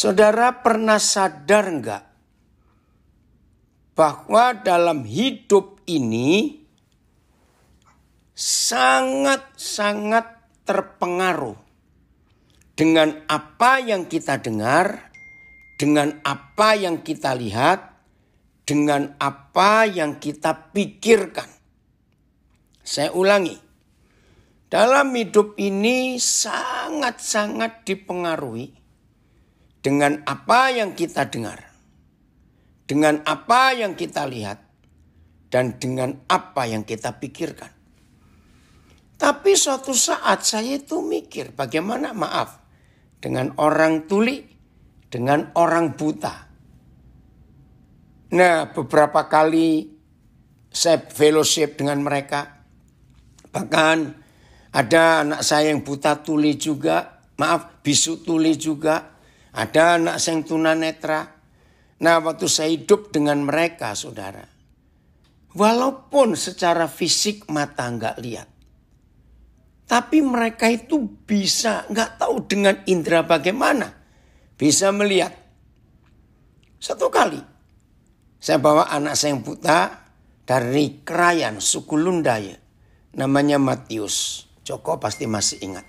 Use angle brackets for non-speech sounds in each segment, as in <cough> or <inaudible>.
Saudara pernah sadar enggak bahwa dalam hidup ini sangat-sangat terpengaruh dengan apa yang kita dengar, dengan apa yang kita lihat, dengan apa yang kita pikirkan. Saya ulangi, dalam hidup ini sangat-sangat dipengaruhi dengan apa yang kita dengar, dengan apa yang kita lihat, dan dengan apa yang kita pikirkan. Tapi suatu saat saya itu mikir bagaimana maaf dengan orang tuli, dengan orang buta. Nah beberapa kali saya fellowship dengan mereka. Bahkan ada anak saya yang buta tuli juga, maaf bisu tuli juga. Ada anak sing netra. Nah, waktu saya hidup dengan mereka, saudara. Walaupun secara fisik mata nggak lihat. Tapi mereka itu bisa, nggak tahu dengan indera bagaimana. Bisa melihat. Satu kali, saya bawa anak saya yang buta dari Krayan, suku Lundaya. Namanya Matius. Joko pasti masih ingat.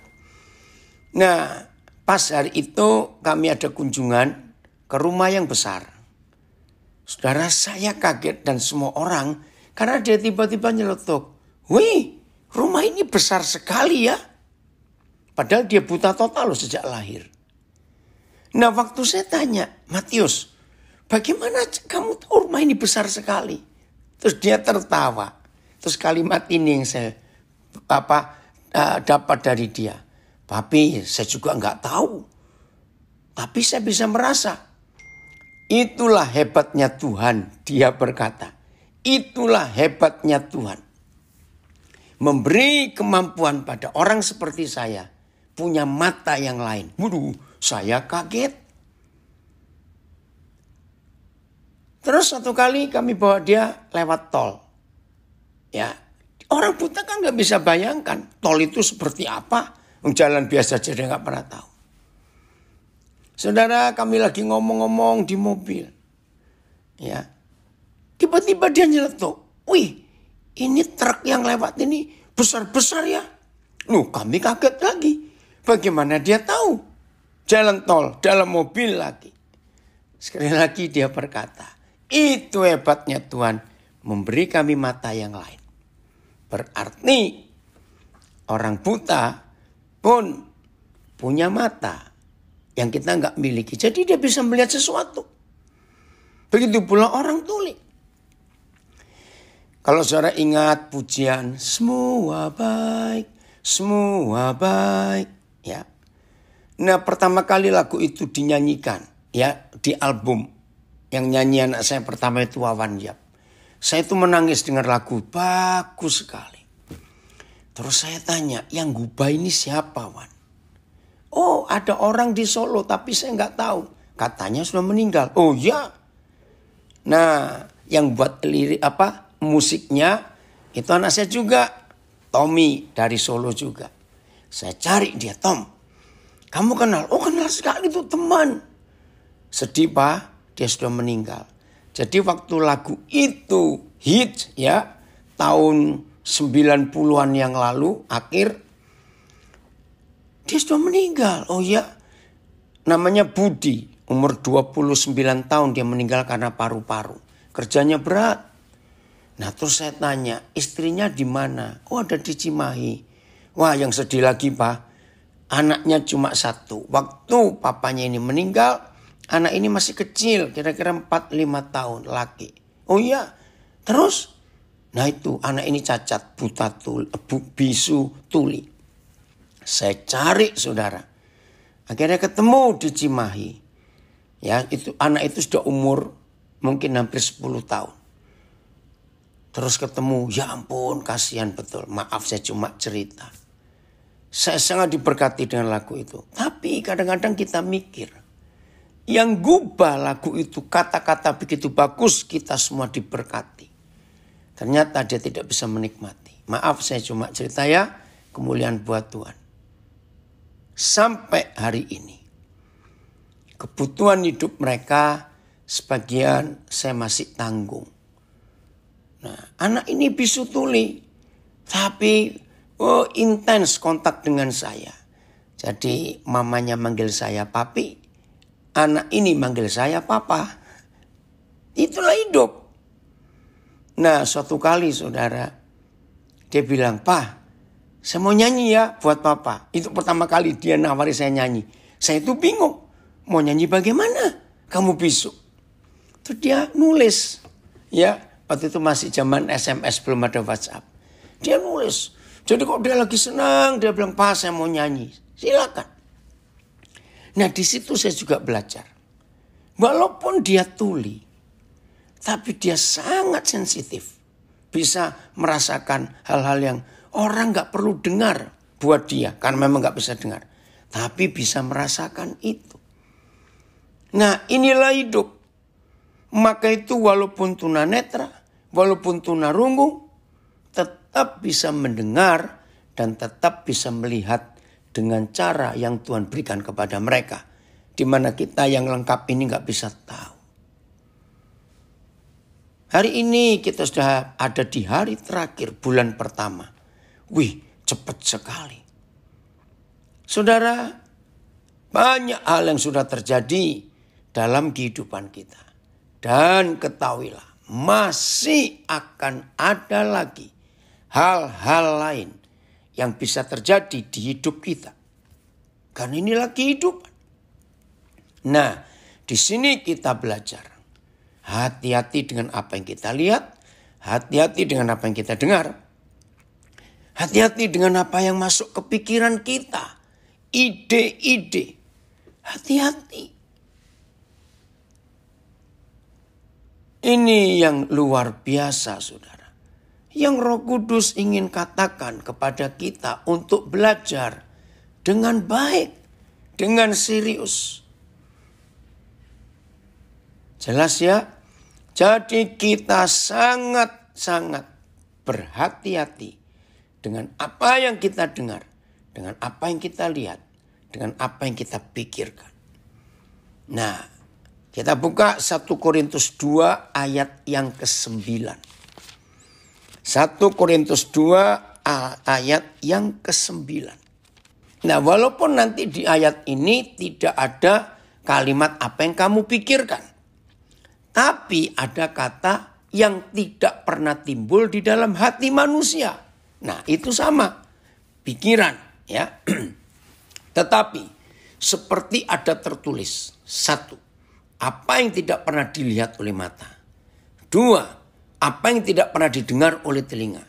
Nah, Pas hari itu kami ada kunjungan ke rumah yang besar. Saudara saya kaget dan semua orang karena dia tiba-tiba nyeletuk. Wih, rumah ini besar sekali ya. Padahal dia buta total loh sejak lahir. Nah waktu saya tanya, Matius, bagaimana kamu tahu rumah ini besar sekali? Terus dia tertawa. Terus kalimat ini yang saya apa eh, dapat dari dia. Tapi saya juga nggak tahu. Tapi saya bisa merasa. Itulah hebatnya Tuhan, dia berkata. Itulah hebatnya Tuhan. Memberi kemampuan pada orang seperti saya. Punya mata yang lain. Waduh, saya kaget. Terus satu kali kami bawa dia lewat tol. Ya, orang buta kan nggak bisa bayangkan tol itu seperti apa Jalan biasa aja dia nggak pernah tahu. Saudara, kami lagi ngomong-ngomong di mobil. Ya. Tiba-tiba dia nyeletuk. Wih, ini truk yang lewat ini besar-besar ya. Lu kami kaget lagi. Bagaimana dia tahu? Jalan tol, dalam mobil lagi. Sekali lagi dia berkata, itu hebatnya Tuhan memberi kami mata yang lain. Berarti orang buta pun punya mata yang kita nggak miliki. Jadi dia bisa melihat sesuatu. Begitu pula orang tuli. Kalau saudara ingat pujian semua baik, semua baik, ya. Nah pertama kali lagu itu dinyanyikan, ya di album yang nyanyian saya pertama itu Wawan Yap. Saya itu menangis dengar lagu bagus sekali. Terus saya tanya, yang Guba ini siapa Wan? Oh ada orang di Solo tapi saya nggak tahu. Katanya sudah meninggal. Oh ya. Nah yang buat lirik apa musiknya itu anak saya juga. Tommy dari Solo juga. Saya cari dia Tom. Kamu kenal? Oh kenal sekali itu teman. Sedih pak dia sudah meninggal. Jadi waktu lagu itu hit ya tahun 90-an yang lalu akhir dia sudah meninggal. Oh ya, namanya Budi, umur 29 tahun dia meninggal karena paru-paru. Kerjanya berat. Nah, terus saya tanya, istrinya di mana? Oh, ada di Cimahi. Wah, yang sedih lagi, Pak. Anaknya cuma satu. Waktu papanya ini meninggal, anak ini masih kecil, kira-kira 4-5 tahun laki. Oh iya, terus Nah itu anak ini cacat, buta, tul, bisu, tuli. Saya cari saudara. Akhirnya ketemu di Cimahi. Ya, itu anak itu sudah umur mungkin hampir 10 tahun. Terus ketemu, ya ampun kasihan betul. Maaf saya cuma cerita. Saya sangat diberkati dengan lagu itu. Tapi kadang-kadang kita mikir. Yang gubah lagu itu kata-kata begitu bagus kita semua diberkati. Ternyata dia tidak bisa menikmati. Maaf saya cuma cerita ya, kemuliaan buat Tuhan. Sampai hari ini, kebutuhan hidup mereka sebagian saya masih tanggung. Nah, anak ini bisu tuli, tapi oh, intens kontak dengan saya. Jadi mamanya manggil saya papi, anak ini manggil saya papa. Itulah hidup. Nah suatu kali saudara dia bilang, Pak saya mau nyanyi ya buat papa. Itu pertama kali dia nawari saya nyanyi. Saya itu bingung mau nyanyi bagaimana kamu bisu? Terus dia nulis ya waktu itu masih zaman SMS belum ada WhatsApp. Dia nulis. Jadi kok dia lagi senang dia bilang Pak saya mau nyanyi. Silakan. Nah di situ saya juga belajar. Walaupun dia tuli, tapi dia sangat sensitif. Bisa merasakan hal-hal yang orang nggak perlu dengar buat dia, karena memang nggak bisa dengar. Tapi bisa merasakan itu. Nah inilah hidup. Maka itu walaupun tunanetra, walaupun tunarungu, tetap bisa mendengar dan tetap bisa melihat dengan cara yang Tuhan berikan kepada mereka. Dimana kita yang lengkap ini nggak bisa tahu. Hari ini kita sudah ada di hari terakhir bulan pertama. Wih, cepat sekali. Saudara, banyak hal yang sudah terjadi dalam kehidupan kita. Dan ketahuilah, masih akan ada lagi hal-hal lain yang bisa terjadi di hidup kita. Karena inilah kehidupan. Nah, di sini kita belajar Hati-hati dengan apa yang kita lihat, hati-hati dengan apa yang kita dengar. Hati-hati dengan apa yang masuk ke pikiran kita. Ide-ide. Hati-hati. Ini yang luar biasa, saudara. Yang Roh Kudus ingin katakan kepada kita untuk belajar dengan baik, dengan serius. Jelas ya? Jadi kita sangat-sangat berhati-hati dengan apa yang kita dengar, dengan apa yang kita lihat, dengan apa yang kita pikirkan. Nah, kita buka 1 Korintus 2 ayat yang ke-9. 1 Korintus 2 ayat yang ke-9. Nah, walaupun nanti di ayat ini tidak ada kalimat apa yang kamu pikirkan. Tapi ada kata yang tidak pernah timbul di dalam hati manusia. Nah, itu sama. Pikiran, ya. <clears throat> Tetapi seperti ada tertulis. Satu, apa yang tidak pernah dilihat oleh mata. Dua, apa yang tidak pernah didengar oleh telinga.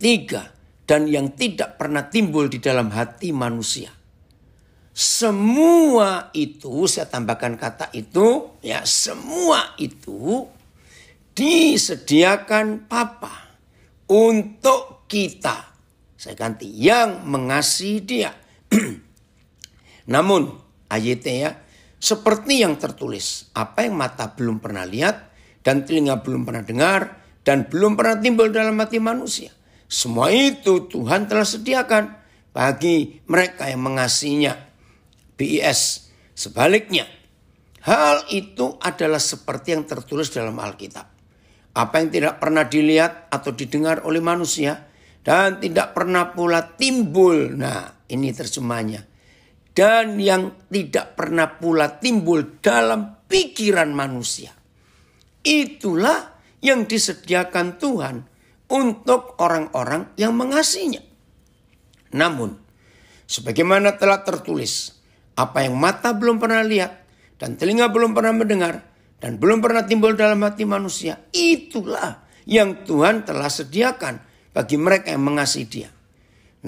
Tiga, dan yang tidak pernah timbul di dalam hati manusia semua itu saya tambahkan kata itu ya semua itu disediakan papa untuk kita. Saya ganti yang mengasihi Dia. <clears throat> Namun ayat ya seperti yang tertulis, apa yang mata belum pernah lihat dan telinga belum pernah dengar dan belum pernah timbul dalam hati manusia. Semua itu Tuhan telah sediakan bagi mereka yang mengasihinya. BIS. Sebaliknya, hal itu adalah seperti yang tertulis dalam Alkitab. Apa yang tidak pernah dilihat atau didengar oleh manusia dan tidak pernah pula timbul. Nah, ini terjemahnya. Dan yang tidak pernah pula timbul dalam pikiran manusia. Itulah yang disediakan Tuhan untuk orang-orang yang mengasihinya. Namun, sebagaimana telah tertulis, apa yang mata belum pernah lihat dan telinga belum pernah mendengar dan belum pernah timbul dalam hati manusia, itulah yang Tuhan telah sediakan bagi mereka yang mengasihi Dia.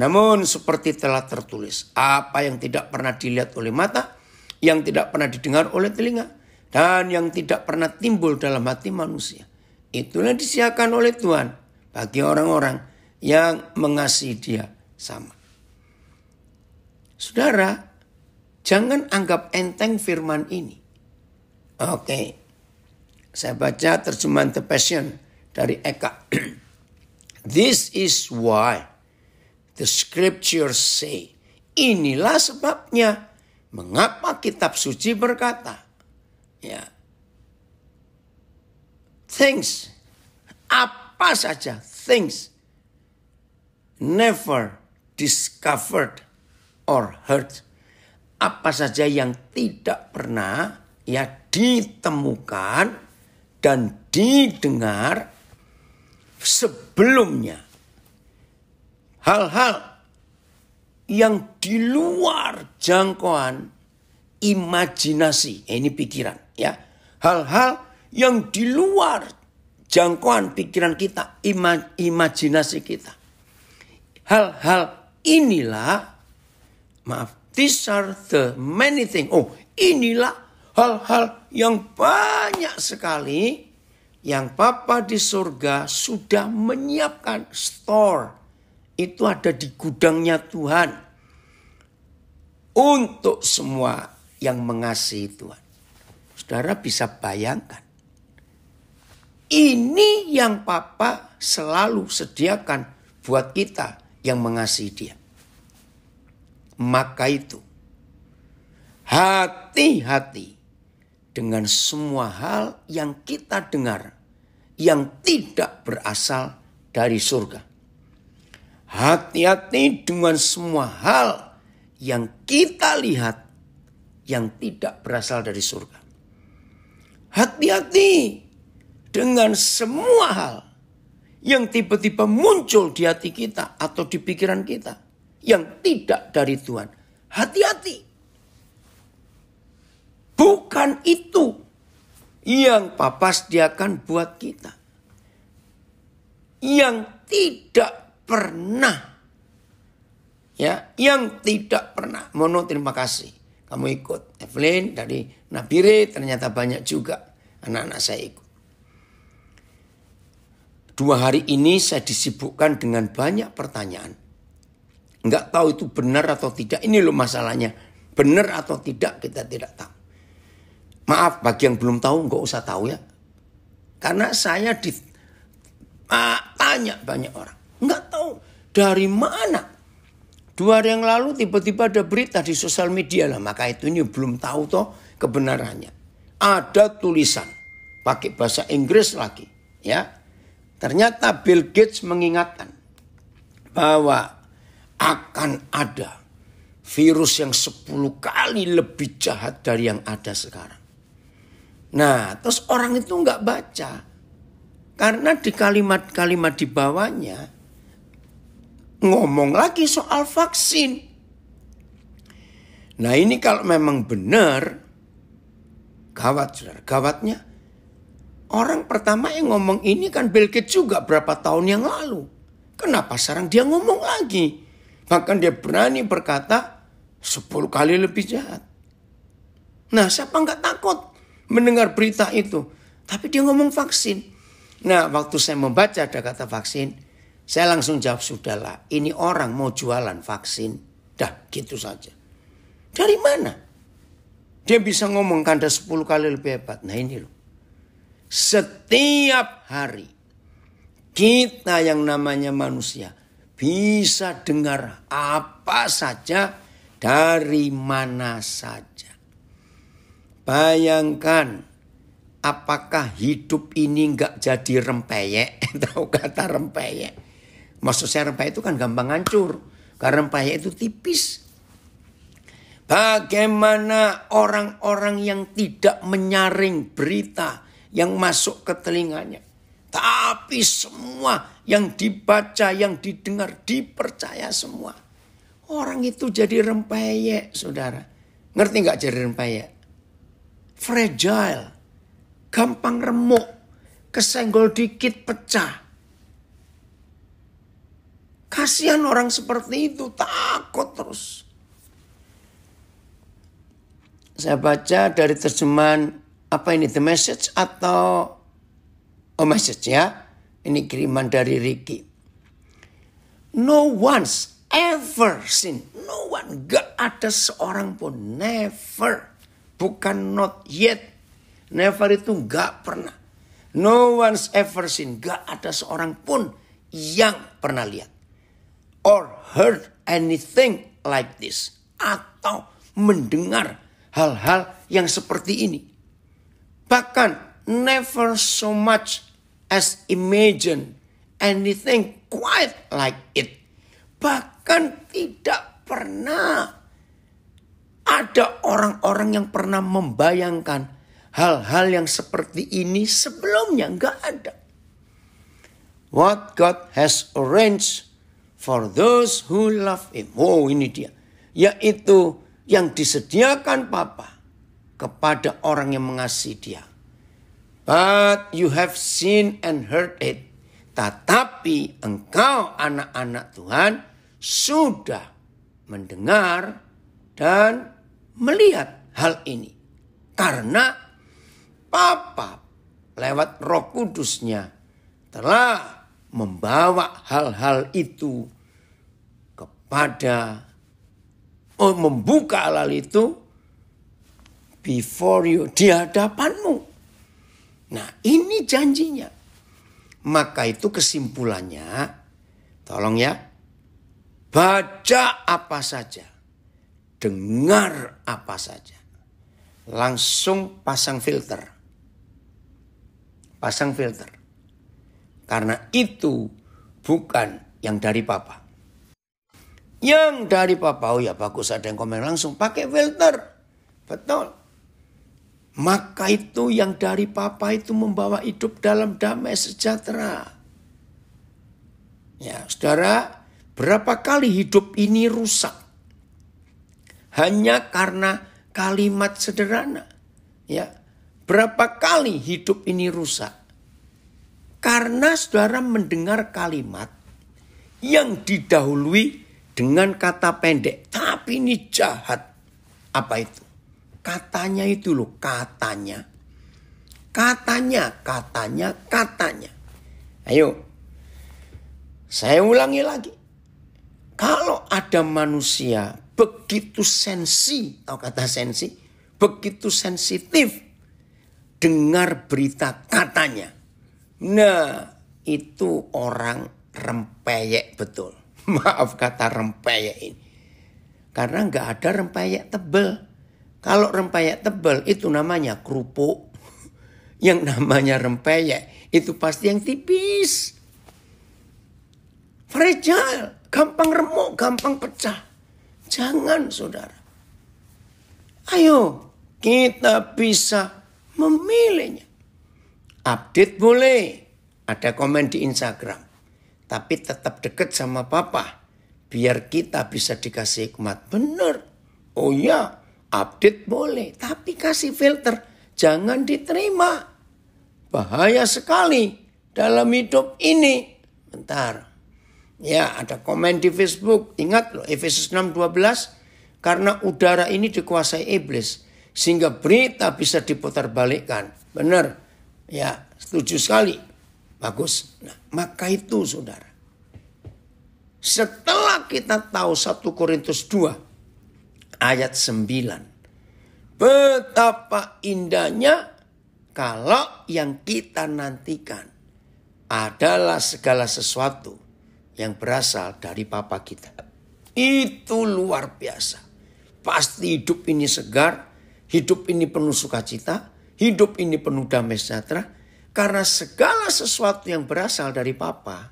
Namun seperti telah tertulis, apa yang tidak pernah dilihat oleh mata, yang tidak pernah didengar oleh telinga, dan yang tidak pernah timbul dalam hati manusia. Itulah disiakan oleh Tuhan bagi orang-orang yang mengasihi dia sama. Saudara, Jangan anggap enteng firman ini. Oke. Okay. Saya baca terjemahan The Passion dari Eka. <clears throat> This is why the scriptures say. Inilah sebabnya mengapa kitab suci berkata. Ya. Things apa saja things never discovered or heard apa saja yang tidak pernah ya ditemukan dan didengar sebelumnya. Hal-hal yang di luar jangkauan imajinasi, eh, ini pikiran ya. Hal-hal yang di luar jangkauan pikiran kita, ima, imajinasi kita. Hal-hal inilah maaf These are the many things. Oh, inilah hal-hal yang banyak sekali yang Papa di surga sudah menyiapkan store. Itu ada di gudangnya Tuhan. Untuk semua yang mengasihi Tuhan. Saudara bisa bayangkan. Ini yang Papa selalu sediakan buat kita yang mengasihi Dia. Maka itu hati-hati dengan semua hal yang kita dengar yang tidak berasal dari surga. Hati-hati dengan semua hal yang kita lihat yang tidak berasal dari surga. Hati-hati dengan semua hal yang tiba-tiba muncul di hati kita atau di pikiran kita yang tidak dari Tuhan. Hati-hati. Bukan itu yang papa sediakan buat kita. Yang tidak pernah. Ya, yang tidak pernah. Mono terima kasih. Kamu ikut. Evelyn dari Nabire ternyata banyak juga anak-anak saya ikut. Dua hari ini saya disibukkan dengan banyak pertanyaan nggak tahu itu benar atau tidak. Ini loh masalahnya. Benar atau tidak kita tidak tahu. Maaf bagi yang belum tahu nggak usah tahu ya. Karena saya ditanya banyak orang. Nggak tahu dari mana. Dua hari yang lalu tiba-tiba ada berita di sosial media lah. Maka itu ini belum tahu toh kebenarannya. Ada tulisan pakai bahasa Inggris lagi ya. Ternyata Bill Gates mengingatkan bahwa akan ada virus yang 10 kali lebih jahat dari yang ada sekarang. Nah, terus orang itu nggak baca. Karena di kalimat-kalimat di bawahnya ngomong lagi soal vaksin. Nah ini kalau memang benar, gawat saudara, gawatnya. Orang pertama yang ngomong ini kan Bill Gates juga berapa tahun yang lalu. Kenapa sekarang dia ngomong lagi? Bahkan dia berani berkata sepuluh kali lebih jahat. Nah siapa nggak takut mendengar berita itu. Tapi dia ngomong vaksin. Nah waktu saya membaca ada kata vaksin. Saya langsung jawab sudahlah ini orang mau jualan vaksin. Dah gitu saja. Dari mana? Dia bisa ngomong kanda sepuluh kali lebih hebat. Nah ini loh. Setiap hari kita yang namanya manusia bisa dengar apa saja dari mana saja. Bayangkan apakah hidup ini nggak jadi rempeyek? <laughs> Tahu kata rempeyek? Maksud saya rempeyek itu kan gampang hancur. Karena rempeyek itu tipis. Bagaimana orang-orang yang tidak menyaring berita yang masuk ke telinganya. Tapi semua yang dibaca, yang didengar, dipercaya semua. Orang itu jadi rempeyek, saudara. Ngerti nggak jadi rempeyek? Fragile. Gampang remuk. Kesenggol dikit pecah. Kasihan orang seperti itu, takut terus. Saya baca dari terjemahan apa ini, The Message atau Oh message-nya ini kiriman dari Ricky. No one's ever seen. No one. Gak ada seorang pun. Never. Bukan not yet. Never itu gak pernah. No one's ever seen. Gak ada seorang pun yang pernah lihat. Or heard anything like this. Atau mendengar hal-hal yang seperti ini. Bahkan never so much as imagine anything quite like it. Bahkan tidak pernah ada orang-orang yang pernah membayangkan hal-hal yang seperti ini sebelumnya. Nggak ada. What God has arranged for those who love Him. Oh ini dia. Yaitu yang disediakan Papa kepada orang yang mengasihi dia. But you have seen and heard it. Tetapi engkau anak-anak Tuhan sudah mendengar dan melihat hal ini. Karena Papa lewat roh kudusnya telah membawa hal-hal itu kepada oh, membuka hal-hal itu before you di hadapanmu Nah, ini janjinya. Maka itu kesimpulannya, tolong ya, baca apa saja, dengar apa saja. Langsung pasang filter. Pasang filter. Karena itu bukan yang dari papa. Yang dari papa, oh ya bagus ada yang komen langsung, pakai filter. Betul. Maka itu yang dari Papa itu membawa hidup dalam damai sejahtera. Ya, saudara, berapa kali hidup ini rusak? Hanya karena kalimat sederhana. Ya, berapa kali hidup ini rusak? Karena saudara mendengar kalimat yang didahului dengan kata pendek, tapi ini jahat. Apa itu? Katanya itu loh, katanya. Katanya, katanya, katanya. Ayo, saya ulangi lagi. Kalau ada manusia begitu sensi, atau kata sensi, begitu sensitif dengar berita katanya. Nah, itu orang rempeyek betul. <laughs> Maaf kata rempeyek ini. Karena nggak ada rempeyek tebel. Kalau rempeyek tebal itu namanya kerupuk. <laughs> Yang namanya rempeyek itu pasti yang tipis. Fragile, gampang remuk, gampang pecah. Jangan saudara. Ayo kita bisa memilihnya. Update boleh. Ada komen di Instagram. Tapi tetap dekat sama papa. Biar kita bisa dikasih hikmat. Benar. Oh ya, update boleh, tapi kasih filter. Jangan diterima. Bahaya sekali dalam hidup ini. Bentar. Ya, ada komen di Facebook. Ingat loh, Efesus 6:12 karena udara ini dikuasai iblis sehingga berita bisa diputar diputarbalikkan. Benar. Ya, setuju sekali. Bagus. Nah, maka itu Saudara. Setelah kita tahu 1 Korintus 2 ayat 9. Betapa indahnya kalau yang kita nantikan adalah segala sesuatu yang berasal dari Papa kita. Itu luar biasa. Pasti hidup ini segar, hidup ini penuh sukacita, hidup ini penuh damai sejahtera. Karena segala sesuatu yang berasal dari Papa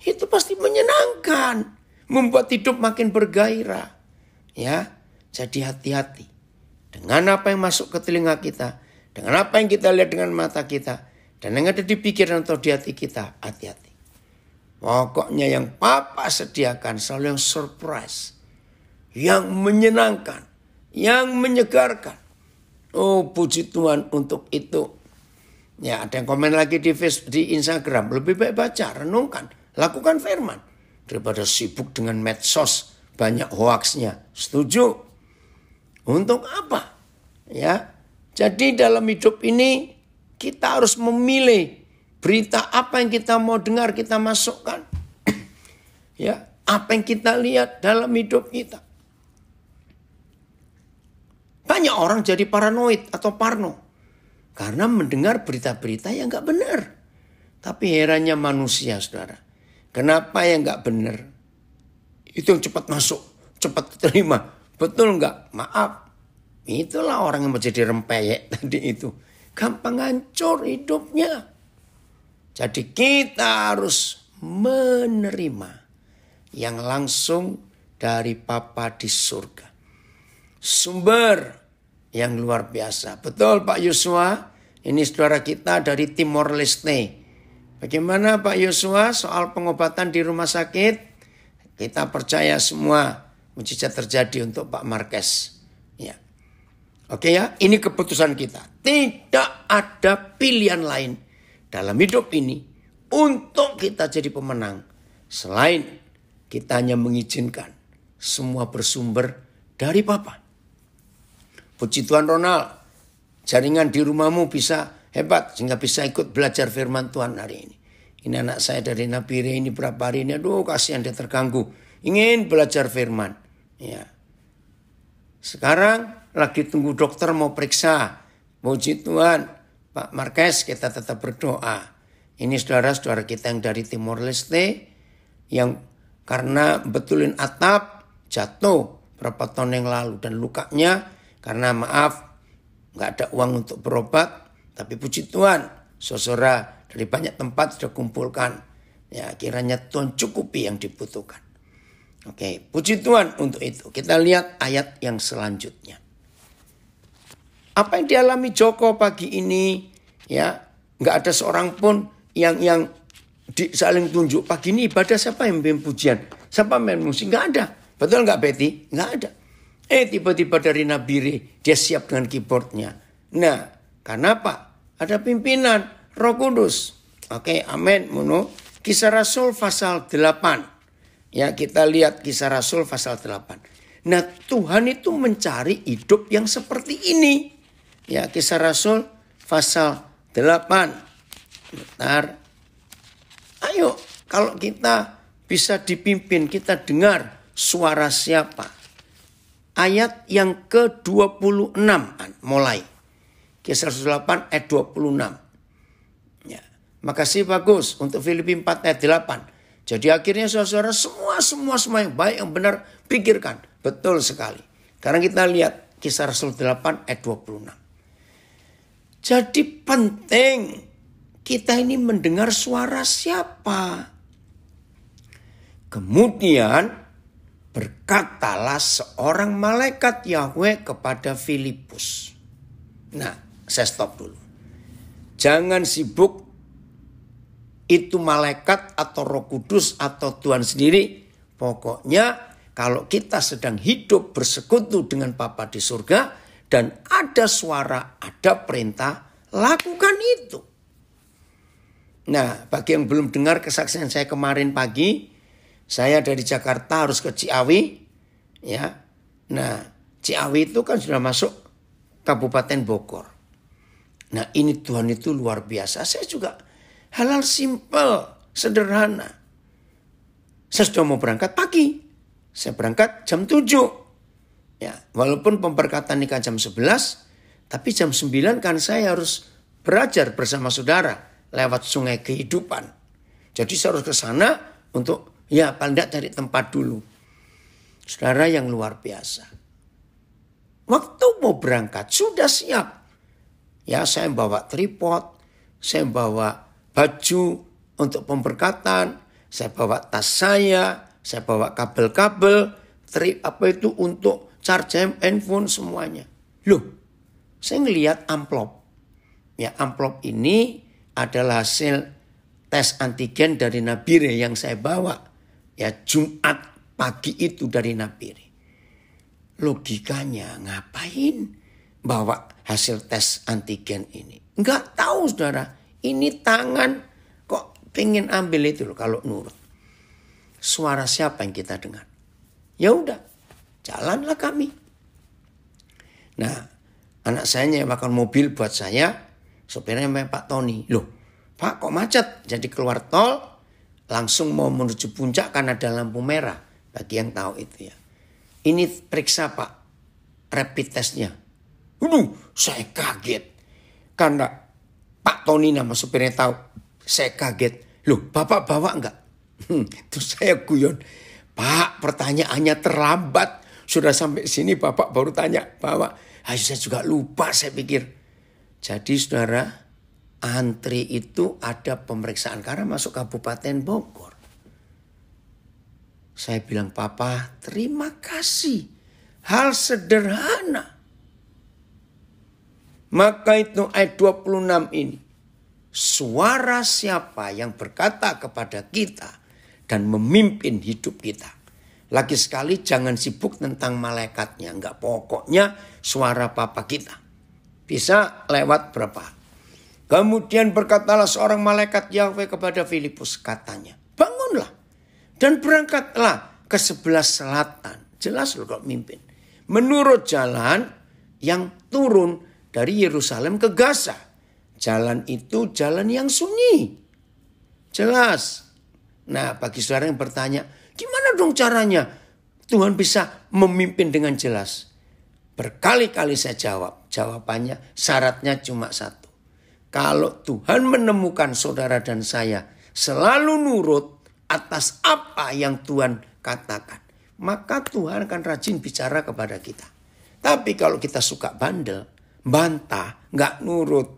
itu pasti menyenangkan. Membuat hidup makin bergairah. Ya, jadi hati-hati dengan apa yang masuk ke telinga kita, dengan apa yang kita lihat dengan mata kita, dan yang ada di pikiran atau di hati kita, hati-hati. Pokoknya yang Papa sediakan selalu yang surprise, yang menyenangkan, yang menyegarkan. Oh puji Tuhan untuk itu. Ya ada yang komen lagi di Facebook, di Instagram. Lebih baik baca, renungkan, lakukan firman. Daripada sibuk dengan medsos, banyak hoaxnya. Setuju? Untuk apa? Ya. Jadi dalam hidup ini kita harus memilih berita apa yang kita mau dengar kita masukkan. <clears throat> ya, apa yang kita lihat dalam hidup kita. Banyak orang jadi paranoid atau parno karena mendengar berita-berita yang nggak benar. Tapi herannya manusia, saudara. Kenapa yang nggak benar? Itu yang cepat masuk, cepat terima. Betul nggak? Maaf. Itulah orang yang menjadi rempeyek <laughs> tadi itu. Gampang hancur hidupnya. Jadi kita harus menerima yang langsung dari Papa di surga. Sumber yang luar biasa. Betul Pak Yosua, ini saudara kita dari Timor Leste. Bagaimana Pak Yosua soal pengobatan di rumah sakit? Kita percaya semua mujizat terjadi untuk Pak Marques. Ya. Oke ya, ini keputusan kita. Tidak ada pilihan lain dalam hidup ini untuk kita jadi pemenang. Selain kita hanya mengizinkan semua bersumber dari Bapak. Puji Tuhan Ronald, jaringan di rumahmu bisa hebat sehingga bisa ikut belajar firman Tuhan hari ini. Ini anak saya dari Nabire ini berapa hari ini. Aduh kasihan dia terganggu. Ingin belajar firman. Ya. Sekarang lagi tunggu dokter mau periksa. Puji Tuhan. Pak Marques kita tetap berdoa. Ini saudara-saudara kita yang dari Timor Leste. Yang karena betulin atap jatuh berapa tahun yang lalu. Dan lukanya karena maaf nggak ada uang untuk berobat. Tapi puji Tuhan, saudara dari banyak tempat sudah kumpulkan ya kiranya Tuhan cukupi yang dibutuhkan. Oke, puji Tuhan untuk itu. Kita lihat ayat yang selanjutnya. Apa yang dialami Joko pagi ini ya nggak ada seorang pun yang yang di, saling tunjuk pagi ini ibadah siapa yang pimpin pujian siapa main musik nggak ada betul nggak Betty nggak ada eh tiba-tiba dari Nabiri dia siap dengan keyboardnya nah karena apa ada pimpinan Roh Kudus. Oke, amin. Muno. Kisah Rasul pasal 8. Ya, kita lihat Kisah Rasul pasal 8. Nah, Tuhan itu mencari hidup yang seperti ini. Ya, Kisah Rasul pasal 8. Bentar. Ayo, kalau kita bisa dipimpin, kita dengar suara siapa. Ayat yang ke-26 mulai. Kisah 8 ayat 26. Makasih bagus untuk Filipi 4 ayat 8. Jadi akhirnya saudara semua semua semua yang baik yang benar pikirkan. Betul sekali. Karena kita lihat kisah Rasul 8 ayat 26. Jadi penting kita ini mendengar suara siapa. Kemudian berkatalah seorang malaikat Yahweh kepada Filipus. Nah, saya stop dulu. Jangan sibuk itu malaikat atau roh kudus atau Tuhan sendiri. Pokoknya kalau kita sedang hidup bersekutu dengan Bapa di surga dan ada suara, ada perintah, lakukan itu. Nah, bagi yang belum dengar kesaksian saya kemarin pagi, saya dari Jakarta harus ke Ciawi, ya. Nah, Ciawi itu kan sudah masuk Kabupaten Bogor. Nah, ini Tuhan itu luar biasa. Saya juga Halal simple, sederhana. Saya sudah mau berangkat pagi. Saya berangkat jam 7. Ya, walaupun pemberkatan nikah jam 11, tapi jam 9 kan saya harus belajar bersama saudara lewat sungai kehidupan. Jadi saya harus ke sana untuk ya paling tidak cari tempat dulu. Saudara yang luar biasa. Waktu mau berangkat sudah siap. Ya saya bawa tripod, saya bawa baju untuk pemberkatan, saya bawa tas saya, saya bawa kabel-kabel, trip apa itu untuk charge handphone semuanya. Loh, saya ngelihat amplop. Ya, amplop ini adalah hasil tes antigen dari Nabire yang saya bawa. Ya, Jumat pagi itu dari Nabire. Logikanya ngapain bawa hasil tes antigen ini? Nggak tahu saudara. Ini tangan kok pengen ambil itu loh kalau nurut. Suara siapa yang kita dengar? Ya udah, jalanlah kami. Nah, anak saya nyewakan mobil buat saya, sopirnya namanya Pak Tony. Loh, Pak kok macet? Jadi keluar tol, langsung mau menuju puncak karena ada lampu merah. Bagi yang tahu itu ya. Ini periksa Pak, rapid testnya. Waduh, saya kaget. Karena Pak Tony nama supirnya tahu. Saya kaget. Loh, Bapak bawa enggak Hmm, terus saya guyon. Pak, pertanyaannya terlambat. Sudah sampai sini Bapak baru tanya bawa. Ayo saya juga lupa saya pikir. Jadi saudara, antri itu ada pemeriksaan karena masuk Kabupaten Bogor. Saya bilang, Papa terima kasih. Hal sederhana maka itu ayat 26 ini. Suara siapa yang berkata kepada kita dan memimpin hidup kita. Lagi sekali jangan sibuk tentang malaikatnya. Enggak pokoknya suara papa kita. Bisa lewat berapa? Kemudian berkatalah seorang malaikat Yahweh kepada Filipus katanya, bangunlah dan berangkatlah ke sebelah selatan. Jelas loh kok mimpin. Menurut jalan yang turun dari Yerusalem ke Gaza. Jalan itu jalan yang sunyi. Jelas. Nah, bagi saudara yang bertanya, gimana dong caranya Tuhan bisa memimpin dengan jelas? Berkali-kali saya jawab. Jawabannya syaratnya cuma satu. Kalau Tuhan menemukan saudara dan saya selalu nurut atas apa yang Tuhan katakan, maka Tuhan akan rajin bicara kepada kita. Tapi kalau kita suka bandel, bantah, nggak nurut.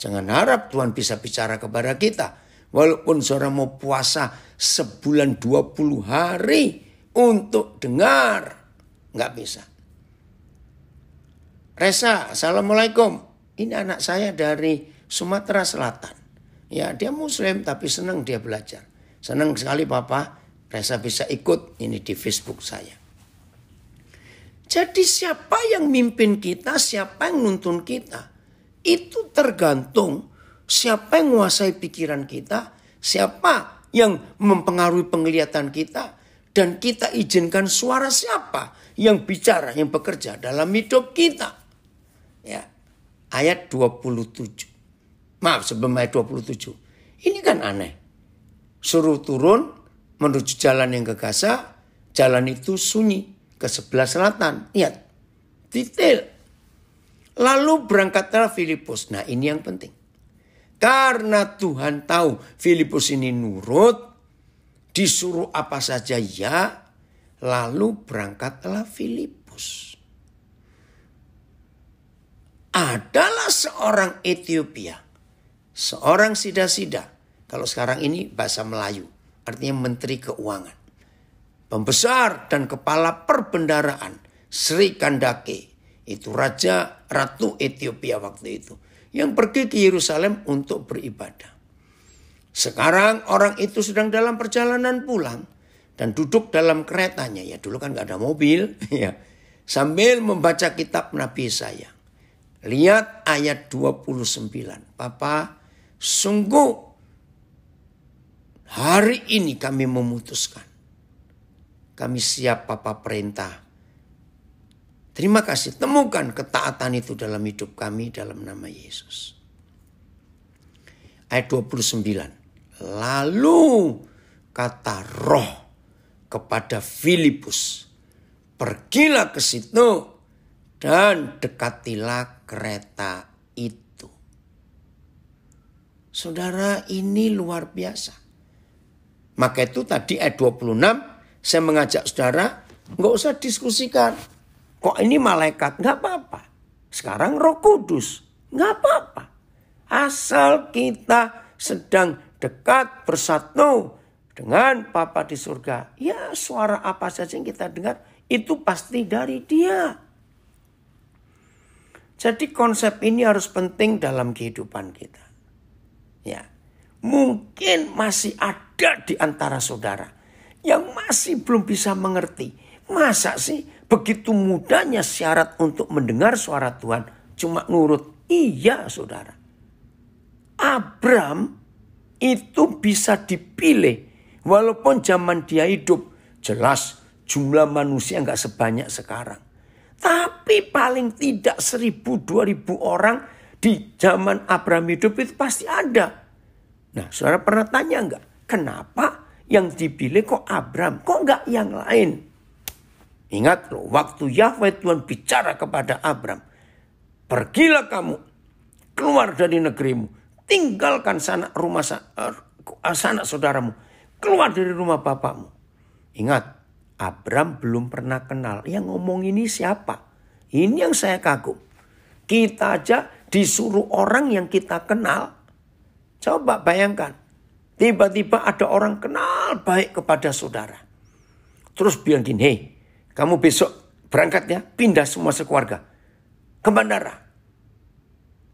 Jangan harap Tuhan bisa bicara kepada kita. Walaupun saudara mau puasa sebulan 20 hari untuk dengar. Nggak bisa. Resa, Assalamualaikum. Ini anak saya dari Sumatera Selatan. Ya, dia muslim tapi senang dia belajar. Senang sekali Bapak Resa bisa ikut ini di Facebook saya. Jadi siapa yang mimpin kita, siapa yang nuntun kita, itu tergantung siapa yang menguasai pikiran kita, siapa yang mempengaruhi penglihatan kita, dan kita izinkan suara siapa yang bicara, yang bekerja dalam hidup kita. Ya. Ayat 27. Maaf sebelum ayat 27. Ini kan aneh. Suruh turun menuju jalan yang ke jalan itu sunyi ke sebelah selatan. Lihat, detail. Lalu berangkatlah Filipus. Nah ini yang penting. Karena Tuhan tahu Filipus ini nurut, disuruh apa saja ya, lalu berangkatlah Filipus. Adalah seorang Ethiopia, seorang sida-sida. Kalau sekarang ini bahasa Melayu, artinya menteri keuangan pembesar dan kepala perbendaraan Sri Kandake. Itu raja ratu Ethiopia waktu itu yang pergi ke Yerusalem untuk beribadah. Sekarang orang itu sedang dalam perjalanan pulang dan duduk dalam keretanya. Ya dulu kan nggak ada mobil. <laughs> Ya. Sambil membaca kitab Nabi saya. Lihat ayat 29. Papa, sungguh hari ini kami memutuskan kami siap Papa perintah. Terima kasih, temukan ketaatan itu dalam hidup kami dalam nama Yesus. Ayat 29. Lalu kata roh kepada Filipus, pergilah ke situ dan dekatilah kereta itu. Saudara ini luar biasa. Maka itu tadi ayat 26 saya mengajak saudara, nggak usah diskusikan. Kok ini malaikat? Nggak apa-apa. Sekarang roh kudus. Nggak apa-apa. Asal kita sedang dekat bersatu dengan Bapa di surga. Ya suara apa saja yang kita dengar itu pasti dari dia. Jadi konsep ini harus penting dalam kehidupan kita. Ya. Mungkin masih ada di antara saudara yang masih belum bisa mengerti. Masa sih begitu mudahnya syarat untuk mendengar suara Tuhan cuma nurut? Iya saudara. Abram itu bisa dipilih walaupun zaman dia hidup. Jelas jumlah manusia nggak sebanyak sekarang. Tapi paling tidak seribu dua ribu orang di zaman Abraham hidup itu pasti ada. Nah saudara pernah tanya nggak? Kenapa yang dipilih kok Abram, kok nggak yang lain? Ingat loh, waktu Yahweh Tuhan bicara kepada Abram, pergilah kamu keluar dari negerimu, tinggalkan sana rumah eh, sana saudaramu, keluar dari rumah bapakmu. Ingat, Abram belum pernah kenal. Yang ngomong ini siapa? Ini yang saya kagum. Kita aja disuruh orang yang kita kenal. Coba bayangkan. Tiba-tiba ada orang kenal baik kepada saudara. Terus bilang gini, hei kamu besok berangkat ya, pindah semua sekeluarga ke bandara.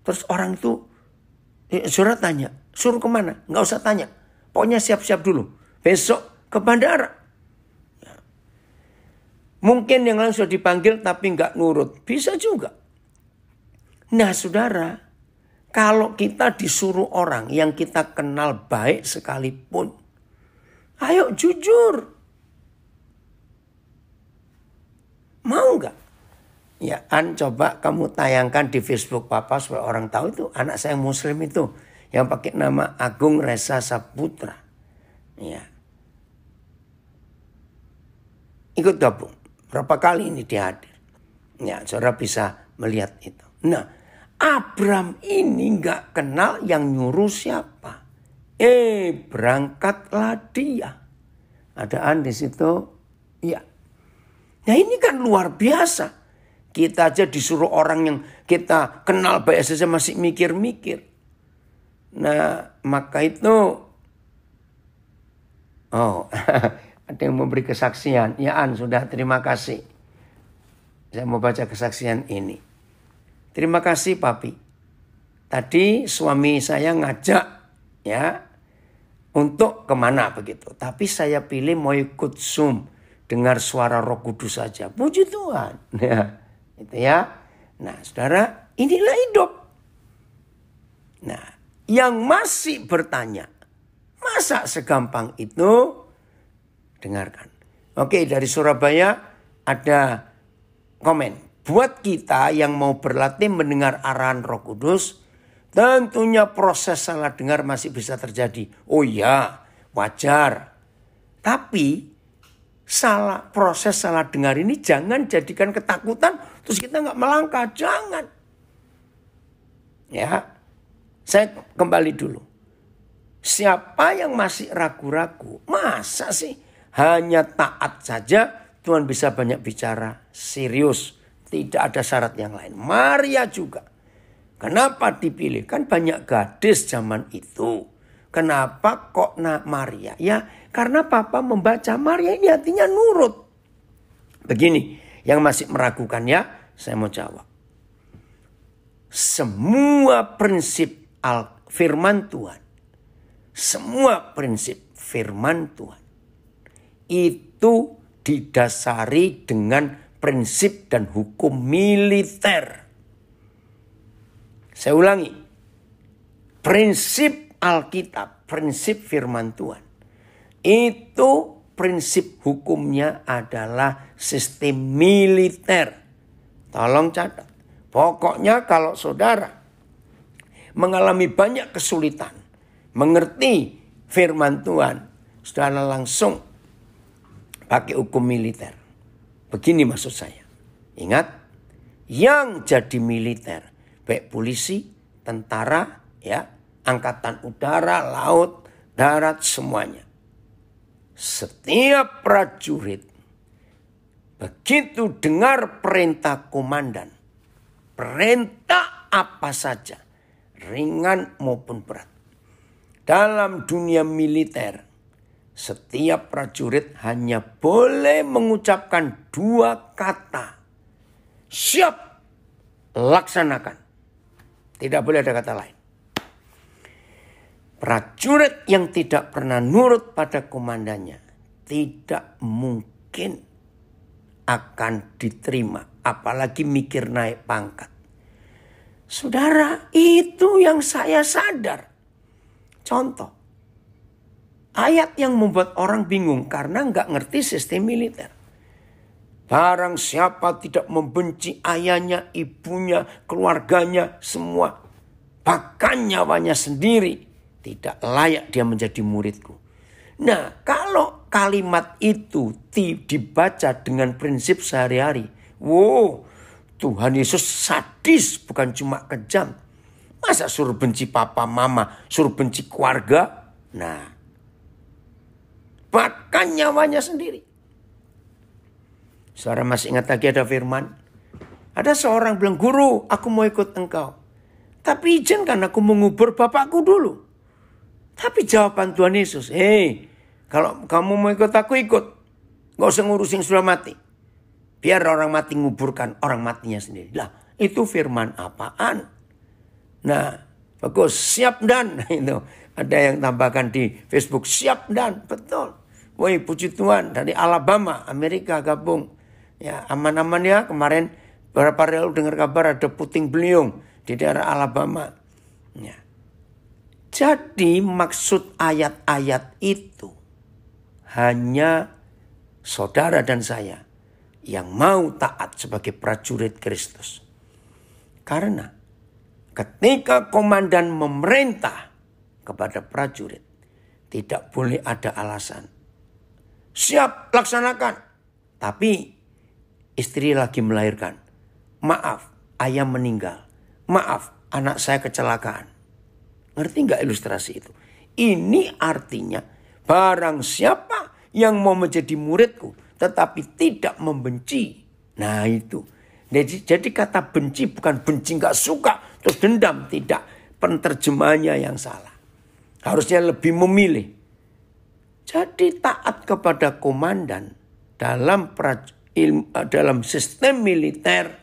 Terus orang itu, eh, surat tanya, suruh kemana? Enggak usah tanya, pokoknya siap-siap dulu. Besok ke bandara. Ya. Mungkin yang langsung dipanggil tapi nggak nurut. Bisa juga. Nah saudara, kalau kita disuruh orang yang kita kenal baik sekalipun, ayo jujur. Mau nggak? Ya, An coba kamu tayangkan di Facebook Papa supaya orang tahu itu anak saya muslim itu yang pakai nama Agung Resa Saputra. Ya. Ikut gabung. Berapa kali ini dihadir, Ya, saudara bisa melihat itu. Nah, Abram ini nggak kenal yang nyuruh siapa. Eh, berangkatlah dia. Ada an di situ? Iya. Nah ini kan luar biasa. Kita aja disuruh orang yang kita kenal baik saja masih mikir-mikir. Nah maka itu. Oh <laughs> ada yang memberi kesaksian. Ya An sudah terima kasih. Saya mau baca kesaksian ini. Terima kasih papi. Tadi suami saya ngajak ya untuk kemana begitu. Tapi saya pilih mau ikut Zoom. Dengar suara roh kudus saja. Puji Tuhan. <laughs> Ya, itu ya. Nah saudara inilah hidup. Nah yang masih bertanya. Masa segampang itu? Dengarkan. Oke dari Surabaya ada komen buat kita yang mau berlatih mendengar arahan Roh Kudus, tentunya proses salah dengar masih bisa terjadi. Oh ya, wajar. Tapi salah proses salah dengar ini jangan jadikan ketakutan terus kita nggak melangkah jangan ya saya kembali dulu siapa yang masih ragu-ragu masa sih hanya taat saja Tuhan bisa banyak bicara serius tidak ada syarat yang lain. Maria juga. Kenapa dipilih? Kan banyak gadis zaman itu. Kenapa kok nak Maria? Ya karena papa membaca Maria ini hatinya nurut. Begini, yang masih meragukan ya, saya mau jawab. Semua prinsip al firman Tuhan. Semua prinsip firman Tuhan. Itu didasari dengan prinsip dan hukum militer. Saya ulangi, prinsip Alkitab, prinsip firman Tuhan, itu prinsip hukumnya adalah sistem militer. Tolong catat. Pokoknya kalau saudara mengalami banyak kesulitan, mengerti firman Tuhan, saudara langsung pakai hukum militer. Begini maksud saya. Ingat, yang jadi militer, baik polisi, tentara, ya, angkatan udara, laut, darat semuanya. Setiap prajurit begitu dengar perintah komandan, perintah apa saja, ringan maupun berat. Dalam dunia militer, setiap prajurit hanya boleh mengucapkan dua kata. Siap, laksanakan. Tidak boleh ada kata lain. Prajurit yang tidak pernah nurut pada komandannya tidak mungkin akan diterima, apalagi mikir naik pangkat. Saudara, itu yang saya sadar. Contoh, Ayat yang membuat orang bingung karena nggak ngerti sistem militer. Barang siapa tidak membenci ayahnya, ibunya, keluarganya, semua. Bahkan nyawanya sendiri tidak layak dia menjadi muridku. Nah kalau kalimat itu dibaca dengan prinsip sehari-hari. Wow Tuhan Yesus sadis bukan cuma kejam. Masa suruh benci papa mama, suruh benci keluarga? Nah bahkan nyawanya sendiri. Saudara masih ingat lagi ada firman. Ada seorang bilang, guru aku mau ikut engkau. Tapi izinkan aku mengubur bapakku dulu. Tapi jawaban Tuhan Yesus, hei kalau kamu mau ikut aku ikut. Gak usah ngurusin yang sudah mati. Biar orang mati nguburkan orang matinya sendiri. Lah itu firman apaan? Nah bagus siap dan <laughs> itu ada yang tambahkan di Facebook, siap dan betul. Woi puji Tuhan dari Alabama, Amerika gabung. Ya aman-aman ya kemarin beberapa hari lalu dengar kabar ada puting beliung di daerah Alabama. Ya. Jadi maksud ayat-ayat itu hanya saudara dan saya yang mau taat sebagai prajurit Kristus. Karena ketika komandan memerintah kepada prajurit. Tidak boleh ada alasan. Siap laksanakan. Tapi istri lagi melahirkan. Maaf, ayam meninggal. Maaf, anak saya kecelakaan. Ngerti nggak ilustrasi itu? Ini artinya barang siapa yang mau menjadi muridku tetapi tidak membenci. Nah itu. Jadi, jadi kata benci bukan benci nggak suka terus dendam tidak. penterjemahnya yang salah harusnya lebih memilih. Jadi taat kepada komandan dalam eh, dalam sistem militer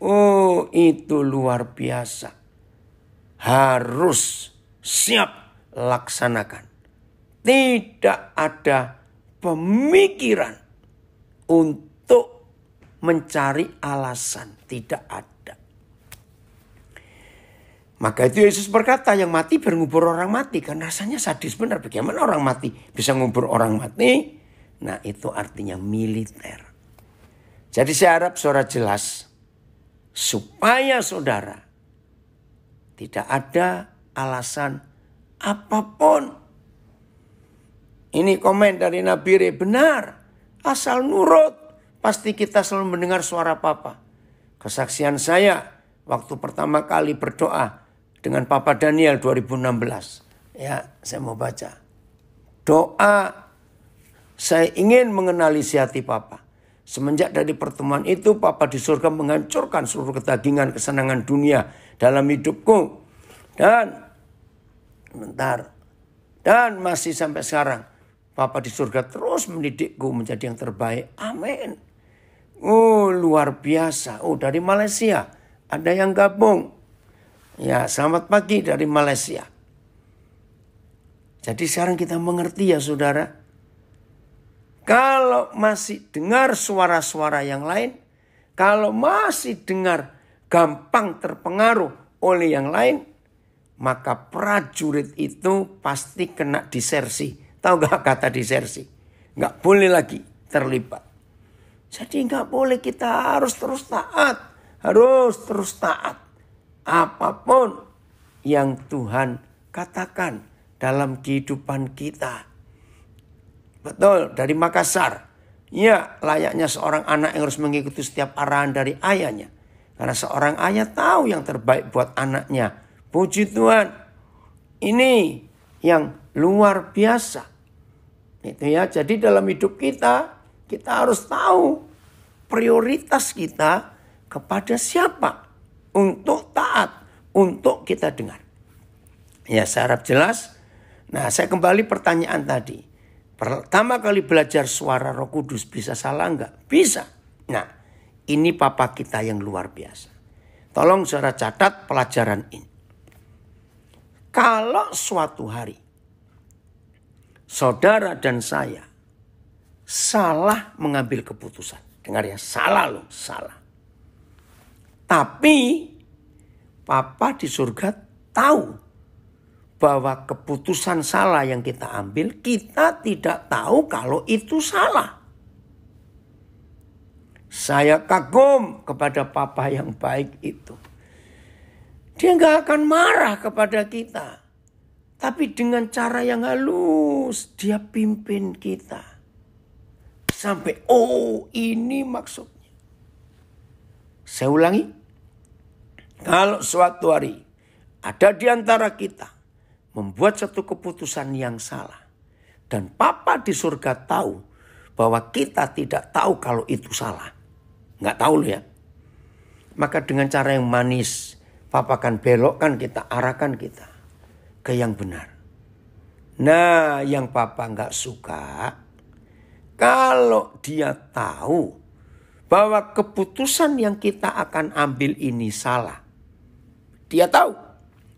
oh itu luar biasa. Harus siap laksanakan. Tidak ada pemikiran untuk mencari alasan, tidak ada. Maka itu Yesus berkata yang mati berngubur orang mati. karena rasanya sadis benar. Bagaimana orang mati bisa ngubur orang mati? Nah itu artinya militer. Jadi saya harap suara jelas. Supaya saudara tidak ada alasan apapun. Ini komen dari Nabi Re, benar. Asal nurut, pasti kita selalu mendengar suara Papa. Kesaksian saya waktu pertama kali berdoa dengan Papa Daniel 2016. Ya, saya mau baca. Doa saya ingin si hati Papa. Semenjak dari pertemuan itu, Papa di surga menghancurkan seluruh ketagihan kesenangan dunia dalam hidupku. Dan, bentar, dan masih sampai sekarang, Papa di surga terus mendidikku menjadi yang terbaik. Amin. Oh, luar biasa. Oh, dari Malaysia ada yang gabung. Ya, selamat pagi dari Malaysia. Jadi sekarang kita mengerti ya saudara. Kalau masih dengar suara-suara yang lain, kalau masih dengar gampang terpengaruh oleh yang lain, maka prajurit itu pasti kena disersi. Tahu gak kata disersi? Gak boleh lagi terlibat. Jadi gak boleh kita harus terus taat. Harus terus taat apapun yang Tuhan katakan dalam kehidupan kita. Betul, dari Makassar. Ya, layaknya seorang anak yang harus mengikuti setiap arahan dari ayahnya. Karena seorang ayah tahu yang terbaik buat anaknya. Puji Tuhan. Ini yang luar biasa. Itu ya. Jadi dalam hidup kita, kita harus tahu prioritas kita kepada siapa untuk taat, untuk kita dengar. Ya, saya harap jelas. Nah, saya kembali pertanyaan tadi. Pertama kali belajar suara Roh Kudus bisa salah enggak? Bisa. Nah, ini papa kita yang luar biasa. Tolong saudara catat pelajaran ini. Kalau suatu hari saudara dan saya salah mengambil keputusan. Dengar ya, salah loh, salah. Tapi Papa di surga tahu bahwa keputusan salah yang kita ambil, kita tidak tahu kalau itu salah. Saya kagum kepada Papa yang baik itu. Dia nggak akan marah kepada kita. Tapi dengan cara yang halus, dia pimpin kita. Sampai, oh ini maksudnya. Saya ulangi, kalau suatu hari ada di antara kita membuat satu keputusan yang salah dan Papa di surga tahu bahwa kita tidak tahu kalau itu salah. Nggak tahu loh ya. Maka dengan cara yang manis, Papa akan belokkan kita, arahkan kita ke yang benar. Nah, yang Papa nggak suka, kalau dia tahu bahwa keputusan yang kita akan ambil ini salah, dia tahu.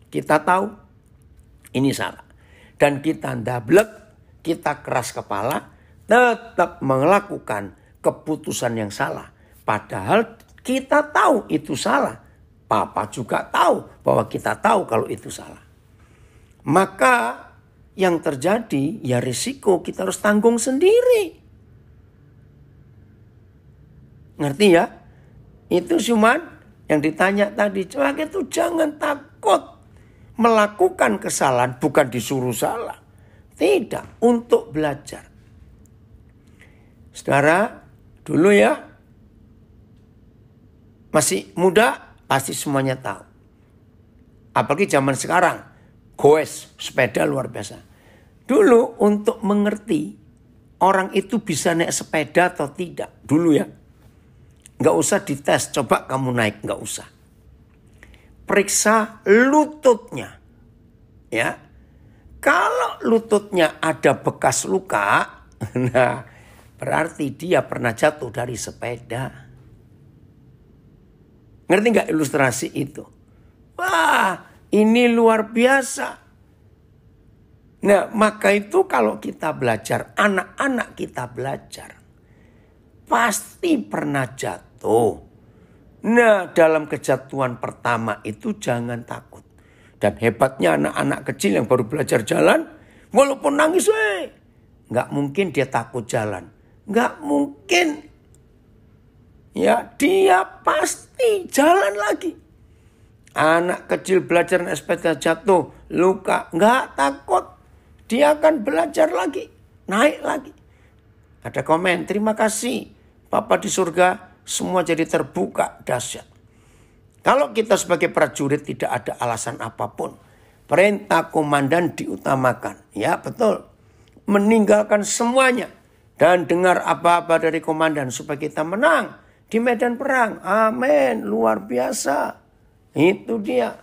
Kita tahu ini salah. Dan kita ndablek, kita keras kepala, tetap melakukan keputusan yang salah. Padahal kita tahu itu salah. Papa juga tahu bahwa kita tahu kalau itu salah. Maka yang terjadi ya risiko kita harus tanggung sendiri. Ngerti ya? Itu cuma yang ditanya tadi, celaka itu jangan takut melakukan kesalahan bukan disuruh salah. Tidak, untuk belajar. Saudara, dulu ya masih muda pasti semuanya tahu. Apalagi zaman sekarang, goes sepeda luar biasa. Dulu untuk mengerti orang itu bisa naik sepeda atau tidak. Dulu ya, Nggak usah dites, coba kamu naik, nggak usah. Periksa lututnya. Ya, kalau lututnya ada bekas luka, <laughs> nah berarti dia pernah jatuh dari sepeda. Ngerti nggak ilustrasi itu? Wah, ini luar biasa. Nah, maka itu kalau kita belajar, anak-anak kita belajar, pasti pernah jatuh jatuh. Gitu. Nah, dalam kejatuhan pertama itu jangan takut. Dan hebatnya anak-anak kecil yang baru belajar jalan, walaupun nangis, weh, nggak mungkin dia takut jalan. Nggak mungkin. Ya, dia pasti jalan lagi. Anak kecil belajar naik sepeda jatuh, luka, nggak takut. Dia akan belajar lagi, naik lagi. Ada komen, terima kasih. Papa di surga semua jadi terbuka dahsyat. Kalau kita sebagai prajurit tidak ada alasan apapun, perintah komandan diutamakan. Ya, betul. Meninggalkan semuanya dan dengar apa-apa dari komandan supaya kita menang di medan perang. Amin, luar biasa. Itu dia.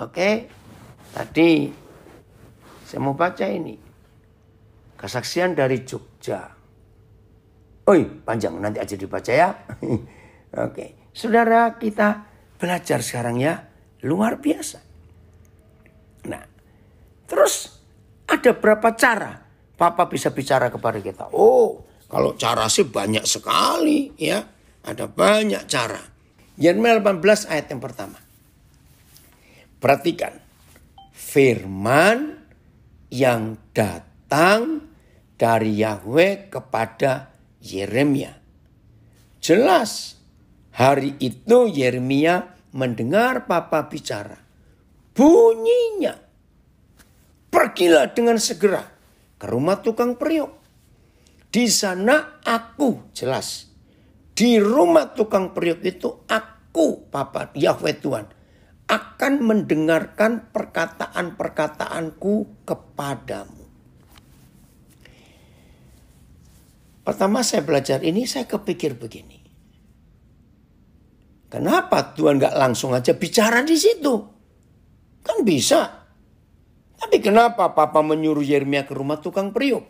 Oke. Tadi saya mau baca ini. Kesaksian dari Jogja. Oi, panjang nanti aja dibaca ya. <laughs> Oke, saudara kita belajar sekarang ya. Luar biasa. Nah, terus ada berapa cara Papa bisa bicara kepada kita? Oh, kalau cara sih banyak sekali ya. Ada banyak cara. Yeremia 18 ayat yang pertama. Perhatikan. Firman yang datang dari Yahweh kepada Yeremia. Jelas, hari itu Yeremia mendengar papa bicara. Bunyinya, pergilah dengan segera ke rumah tukang periuk. Di sana aku jelas. Di rumah tukang periuk itu aku, Papa Yahweh Tuhan, akan mendengarkan perkataan-perkataanku kepadamu. Pertama saya belajar ini saya kepikir begini. Kenapa Tuhan gak langsung aja bicara di situ? Kan bisa. Tapi kenapa papa menyuruh Yeremia ke rumah tukang periuk?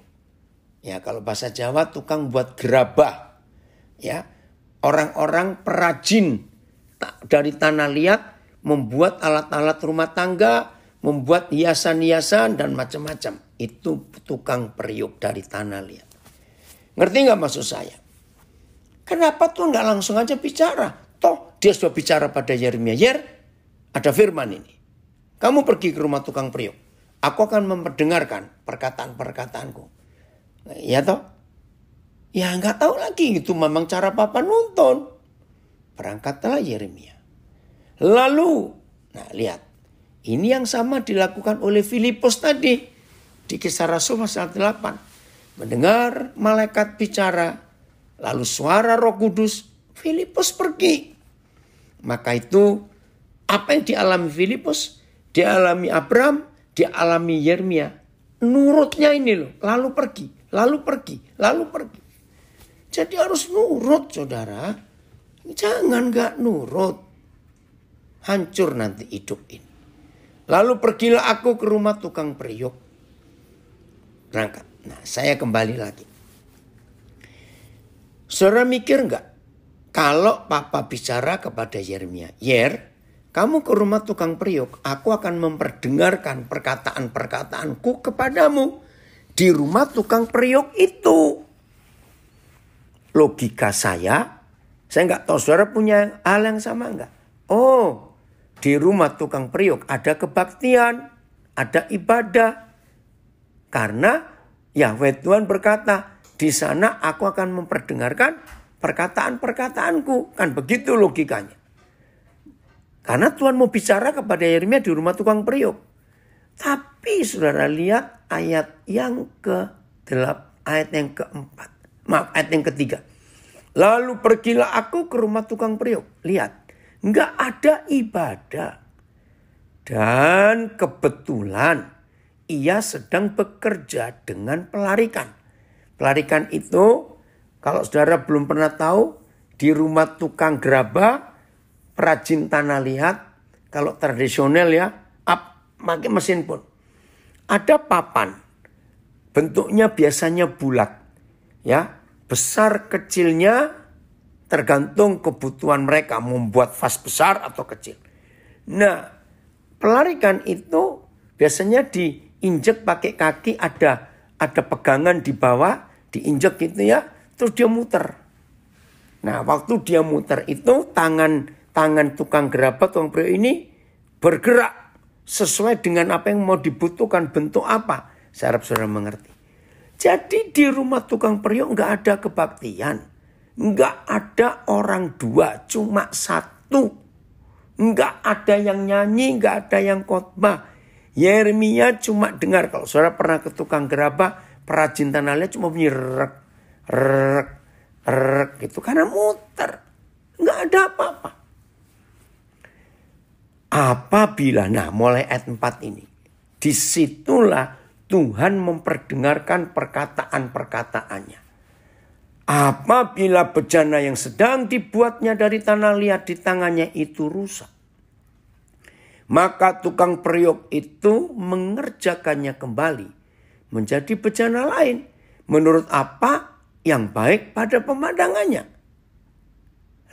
Ya kalau bahasa Jawa tukang buat gerabah. Ya orang-orang perajin dari tanah liat membuat alat-alat rumah tangga, membuat hiasan-hiasan dan macam-macam. Itu tukang periuk dari tanah liat. Ngerti nggak maksud saya? Kenapa tuh nggak langsung aja bicara? Toh dia sudah bicara pada Yeremia. Yer, ada firman ini. Kamu pergi ke rumah tukang priok. Aku akan memperdengarkan perkataan-perkataanku. Iya ya toh? Ya nggak tahu lagi itu memang cara papa nonton. Berangkatlah Yeremia. Lalu, nah lihat. Ini yang sama dilakukan oleh Filipus tadi. Di kisah Rasul pasal 8 mendengar malaikat bicara, lalu suara Roh Kudus, Filipus pergi. Maka itu apa yang dialami Filipus, dialami Abram, dialami Yeremia. Nurutnya ini loh, lalu pergi, lalu pergi, lalu pergi. Jadi harus nurut saudara. Jangan gak nurut. Hancur nanti hidup ini. Lalu pergilah aku ke rumah tukang periuk. Berangkat. Nah, saya kembali lagi. Saudara mikir nggak? Kalau papa bicara kepada Yeremia, Yer, kamu ke rumah tukang periuk, aku akan memperdengarkan perkataan-perkataanku kepadamu di rumah tukang periuk itu. Logika saya, saya nggak tahu saudara punya hal yang sama nggak? Oh, di rumah tukang periuk ada kebaktian, ada ibadah. Karena Yahweh Tuhan berkata, di sana aku akan memperdengarkan perkataan-perkataanku. Kan begitu logikanya. Karena Tuhan mau bicara kepada Yeremia di rumah tukang periuk. Tapi saudara lihat ayat yang ke delap ayat yang keempat. Maaf, ayat yang ketiga. Lalu pergilah aku ke rumah tukang periuk. Lihat, nggak ada ibadah. Dan kebetulan ia sedang bekerja dengan pelarikan. Pelarikan itu kalau saudara belum pernah tahu di rumah tukang gerabah perajin tanah liat kalau tradisional ya up pakai mesin pun. Ada papan. Bentuknya biasanya bulat. Ya, besar kecilnya tergantung kebutuhan mereka membuat vas besar atau kecil. Nah, pelarikan itu biasanya di injek pakai kaki ada ada pegangan di bawah, diinjek gitu ya, terus dia muter. Nah, waktu dia muter itu tangan tangan tukang gerabah tukang pria ini bergerak sesuai dengan apa yang mau dibutuhkan bentuk apa. Saya harap saudara mengerti. Jadi di rumah tukang periuk nggak ada kebaktian. Nggak ada orang dua, cuma satu. Nggak ada yang nyanyi, nggak ada yang khotbah Yeremia cuma dengar kalau saudara pernah ke tukang gerabah, perajin tanah liat cuma bunyi rek, rek, rek gitu karena muter. Nggak ada apa-apa. Apabila, nah mulai ayat 4 ini. Disitulah Tuhan memperdengarkan perkataan-perkataannya. Apabila bejana yang sedang dibuatnya dari tanah liat di tangannya itu rusak maka tukang periuk itu mengerjakannya kembali menjadi bejana lain menurut apa yang baik pada pemandangannya.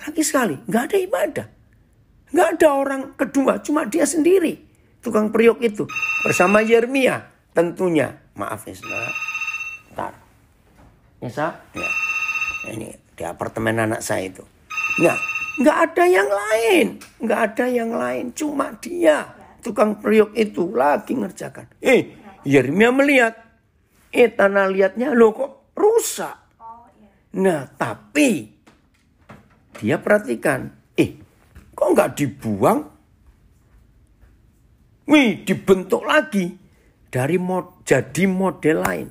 Lagi sekali, nggak ada ibadah. Nggak ada orang kedua, cuma dia sendiri. Tukang periuk itu bersama Yermia tentunya. Maaf ya ntar. Nisa, ya. Ini di apartemen anak saya itu. Nah, Nggak ada yang lain. Nggak ada yang lain. Cuma dia. Tukang periuk itu lagi ngerjakan. Eh, Yeremia melihat. Eh, tanah liatnya lo kok rusak. Nah, tapi dia perhatikan. Eh, kok nggak dibuang? Wih, dibentuk lagi dari mod, jadi model lain.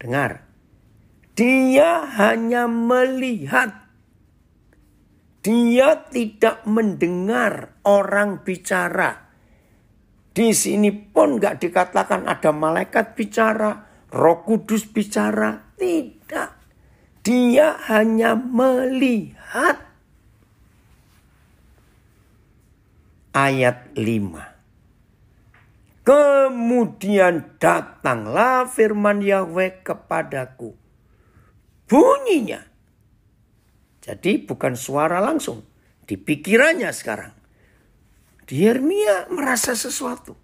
Dengar, dia hanya melihat dia tidak mendengar orang bicara. Di sini pun nggak dikatakan ada malaikat bicara, roh kudus bicara. Tidak. Dia hanya melihat. Ayat 5. Kemudian datanglah firman Yahweh kepadaku. Bunyinya, jadi bukan suara langsung. Di pikirannya sekarang. Di merasa sesuatu.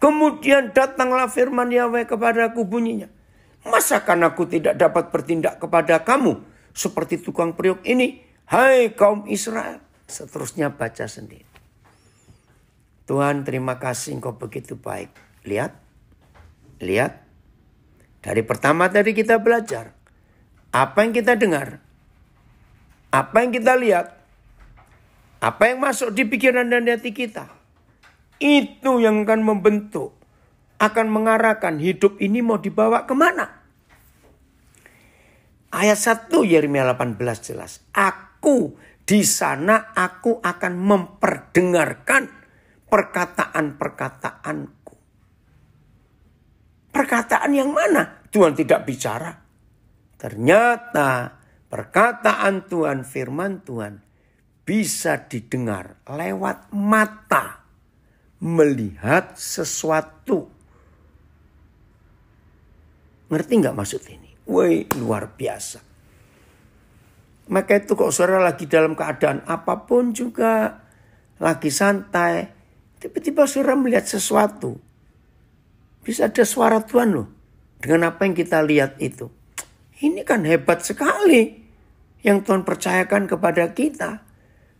Kemudian datanglah firman Yahweh kepadaku bunyinya. Masakan aku tidak dapat bertindak kepada kamu seperti tukang periuk ini. Hai kaum Israel. Seterusnya baca sendiri. Tuhan terima kasih engkau begitu baik. Lihat. Lihat. Dari pertama tadi kita belajar. Apa yang kita dengar apa yang kita lihat, apa yang masuk di pikiran dan hati kita, itu yang akan membentuk, akan mengarahkan hidup ini mau dibawa kemana. Ayat 1 Yeremia 18 jelas. Aku di sana aku akan memperdengarkan perkataan-perkataanku. Perkataan yang mana? Tuhan tidak bicara. Ternyata Perkataan Tuhan, firman Tuhan bisa didengar lewat mata melihat sesuatu. Ngerti nggak maksud ini? Woi luar biasa. Maka itu kok saudara lagi dalam keadaan apapun juga. Lagi santai. Tiba-tiba saudara melihat sesuatu. Bisa ada suara Tuhan loh. Dengan apa yang kita lihat itu. Ini kan hebat sekali yang Tuhan percayakan kepada kita.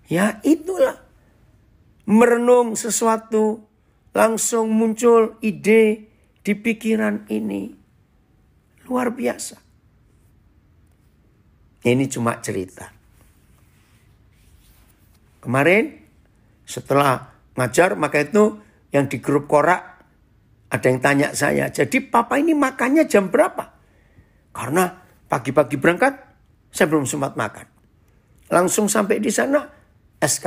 Ya itulah. Merenung sesuatu langsung muncul ide di pikiran ini. Luar biasa. Ini cuma cerita. Kemarin setelah ngajar maka itu yang di grup korak ada yang tanya saya, jadi papa ini makannya jam berapa? Karena Pagi-pagi berangkat, saya belum sempat makan. Langsung sampai di sana, SK,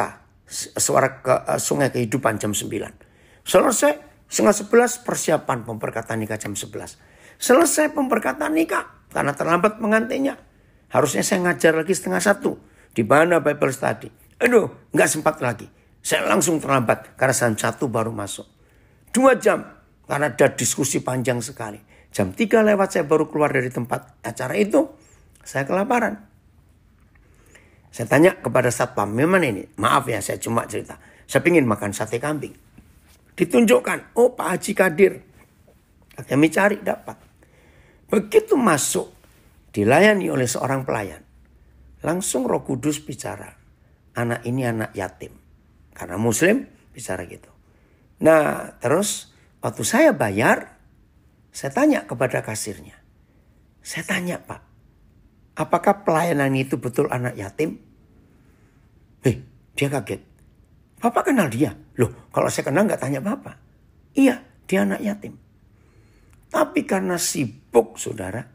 suara ke, uh, sungai kehidupan jam 9. Selesai, setengah 11 persiapan pemberkatan nikah jam 11. Selesai pemberkatan nikah, karena terlambat pengantinnya. Harusnya saya ngajar lagi setengah satu. Di mana Bible study? Aduh, nggak sempat lagi. Saya langsung terlambat karena jam satu baru masuk. Dua jam karena ada diskusi panjang sekali. Jam 3 lewat saya baru keluar dari tempat acara itu. Saya kelaparan. Saya tanya kepada satpam, memang ini, maaf ya saya cuma cerita. Saya pingin makan sate kambing. Ditunjukkan, oh Pak Haji Kadir. Nah, kami cari dapat. Begitu masuk, dilayani oleh seorang pelayan. Langsung roh kudus bicara, anak ini anak yatim. Karena muslim bicara gitu. Nah terus waktu saya bayar, saya tanya kepada kasirnya. Saya tanya pak, apakah pelayanan itu betul anak yatim? Hei, eh, dia kaget. Bapak kenal dia? Loh, kalau saya kenal nggak tanya bapak. Iya, dia anak yatim. Tapi karena sibuk saudara,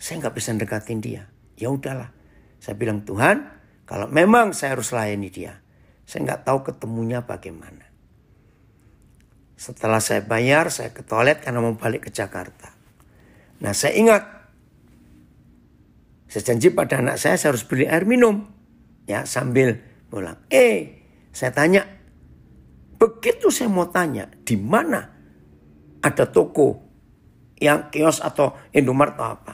saya nggak bisa dekatin dia. Ya udahlah, saya bilang Tuhan, kalau memang saya harus layani dia, saya nggak tahu ketemunya bagaimana. Setelah saya bayar, saya ke toilet karena mau balik ke Jakarta. Nah saya ingat, saya janji pada anak saya saya harus beli air minum. Ya sambil pulang. Eh, saya tanya, begitu saya mau tanya, di mana ada toko yang kios atau Indomaret atau apa.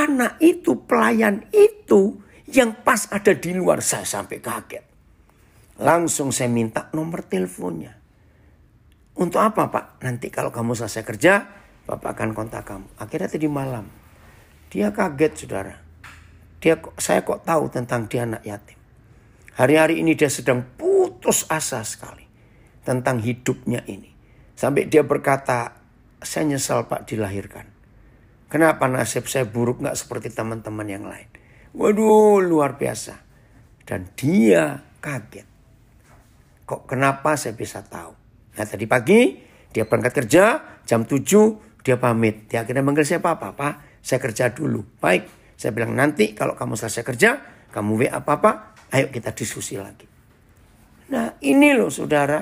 Anak itu, pelayan itu yang pas ada di luar saya sampai kaget. Langsung saya minta nomor teleponnya. Untuk apa pak? Nanti kalau kamu selesai kerja, bapak akan kontak kamu. Akhirnya tadi malam, dia kaget saudara. Dia saya kok tahu tentang dia anak yatim. Hari-hari ini dia sedang putus asa sekali tentang hidupnya ini. Sampai dia berkata, saya nyesal pak dilahirkan. Kenapa nasib saya buruk nggak seperti teman-teman yang lain. Waduh luar biasa. Dan dia kaget. Kok kenapa saya bisa tahu? Nah tadi pagi dia berangkat kerja jam 7 dia pamit. Dia akhirnya manggil saya papa, papa saya kerja dulu. Baik, saya bilang nanti kalau kamu selesai kerja, kamu WA papa, ayo kita diskusi lagi. Nah ini loh saudara,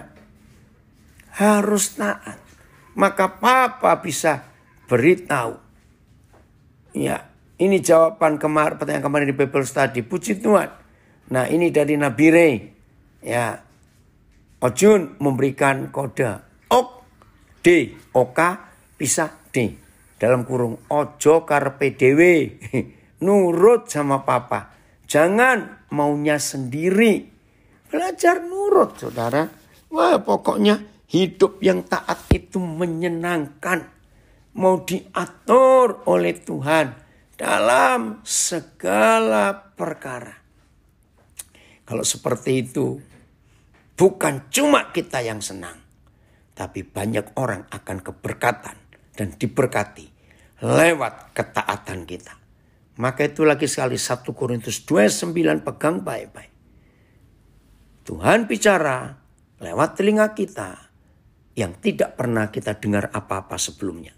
harus taat. Maka papa bisa beritahu. Ya, ini jawaban kemarin pertanyaan kemarin di Bible Study. Puji Tuhan. Nah ini dari Nabi Rey. Ya, Ojun memberikan kode ok D oka pisah D dalam kurung ojo karpe dewe <laughs> nurut sama papa jangan maunya sendiri belajar nurut saudara wah pokoknya hidup yang taat itu menyenangkan mau diatur oleh Tuhan dalam segala perkara kalau seperti itu Bukan cuma kita yang senang, tapi banyak orang akan keberkatan dan diberkati lewat ketaatan kita. Maka itu lagi sekali 1 Korintus 29 pegang baik-baik. Tuhan bicara lewat telinga kita yang tidak pernah kita dengar apa-apa sebelumnya.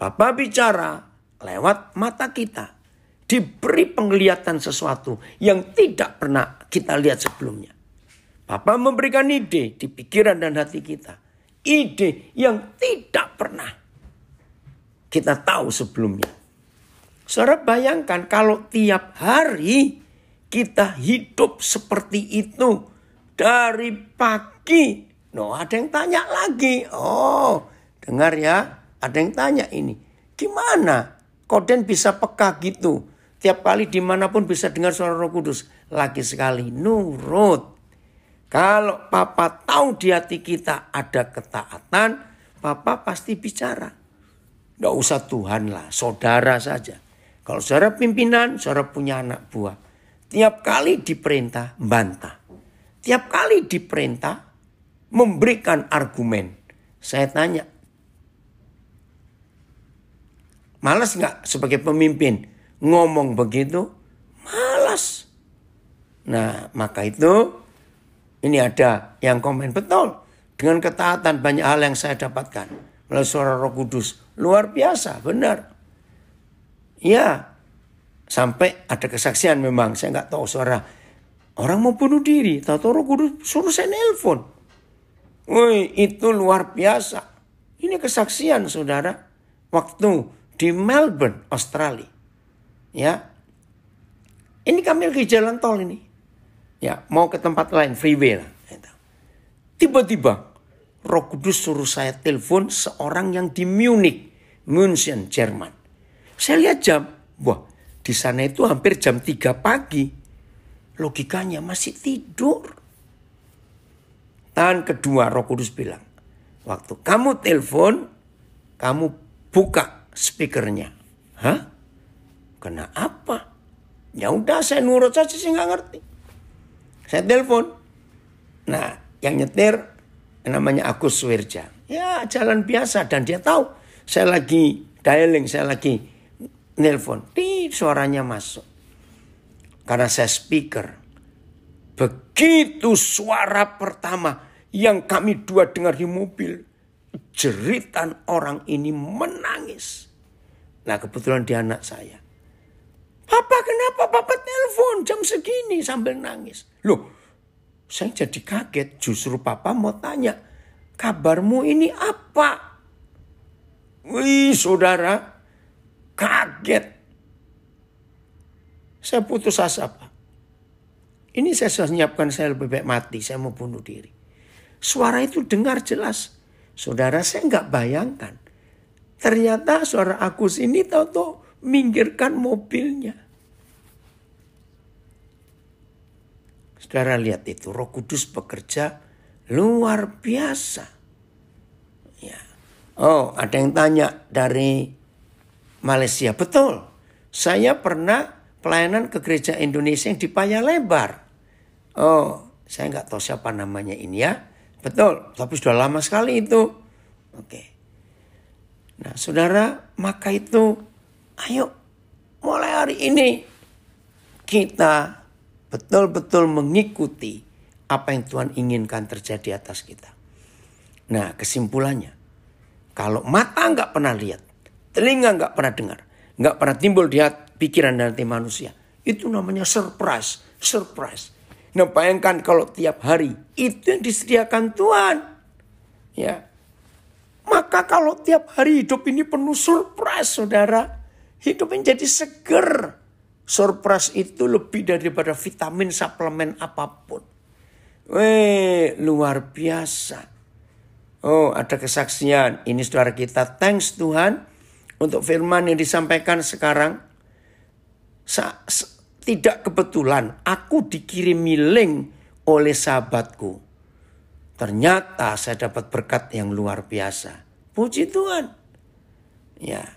Bapak bicara lewat mata kita. Diberi penglihatan sesuatu yang tidak pernah kita lihat sebelumnya. Bapa memberikan ide di pikiran dan hati kita. Ide yang tidak pernah kita tahu sebelumnya. Saudara bayangkan kalau tiap hari kita hidup seperti itu dari pagi. No, ada yang tanya lagi. Oh, dengar ya, ada yang tanya ini. Gimana Koden bisa peka gitu? Tiap kali dimanapun bisa dengar suara roh kudus. Lagi sekali, nurut kalau papa tahu di hati kita ada ketaatan, papa pasti bicara. Tidak usah Tuhan lah, saudara saja. Kalau saudara pimpinan, saudara punya anak buah. Tiap kali diperintah, bantah. Tiap kali diperintah, memberikan argumen. Saya tanya, malas nggak sebagai pemimpin ngomong begitu? Malas. Nah, maka itu ini ada yang komen, betul. Dengan ketaatan banyak hal yang saya dapatkan. Melalui suara roh kudus. Luar biasa, benar. Ya, sampai ada kesaksian memang. Saya nggak tahu suara orang mau bunuh diri. tahu roh kudus suruh saya nelpon. Woi, itu luar biasa. Ini kesaksian saudara. Waktu di Melbourne, Australia. Ya, ini kami lagi jalan tol ini ya mau ke tempat lain free lah. Gitu. Tiba-tiba Roh Kudus suruh saya telepon seorang yang di Munich, München, Jerman. Saya lihat jam, wah di sana itu hampir jam 3 pagi. Logikanya masih tidur. Tahan kedua Roh Kudus bilang, waktu kamu telepon, kamu buka speakernya. Hah? Kena apa? Ya udah saya nurut saja sih nggak ngerti. Saya telepon. Nah, yang nyetir namanya Agus Wirja. Ya, jalan biasa dan dia tahu saya lagi dialing, saya lagi nelpon. Di suaranya masuk. Karena saya speaker. Begitu suara pertama yang kami dua dengar di mobil, jeritan orang ini menangis. Nah, kebetulan dia anak saya. Papa kenapa papa telepon jam segini sambil nangis. Loh, saya jadi kaget justru papa mau tanya. Kabarmu ini apa? Wih saudara, kaget. Saya putus asa pak. Ini saya sudah menyiapkan saya lebih baik mati, saya mau bunuh diri. Suara itu dengar jelas. Saudara saya nggak bayangkan. Ternyata suara Agus ini tahu-tahu minggirkan mobilnya. Saudara lihat itu, Roh Kudus bekerja luar biasa. Ya. Oh, ada yang tanya dari Malaysia. Betul. Saya pernah pelayanan ke gereja Indonesia yang di Paya Lebar. Oh, saya nggak tahu siapa namanya ini ya. Betul, tapi sudah lama sekali itu. Oke. Nah, saudara, maka itu Ayo, mulai hari ini kita betul-betul mengikuti apa yang Tuhan inginkan terjadi atas kita. Nah, kesimpulannya, kalau mata nggak pernah lihat, telinga nggak pernah dengar, nggak pernah timbul di pikiran dan hati manusia, itu namanya surprise, surprise. Nah, bayangkan kalau tiap hari itu yang disediakan Tuhan. Ya. Maka kalau tiap hari hidup ini penuh surprise, Saudara, hidup menjadi seger. Surprise itu lebih daripada vitamin suplemen apapun. Weh, luar biasa. Oh, ada kesaksian. Ini saudara kita. Thanks Tuhan untuk firman yang disampaikan sekarang. Sa tidak kebetulan aku dikirimi link oleh sahabatku. Ternyata saya dapat berkat yang luar biasa. Puji Tuhan. Ya,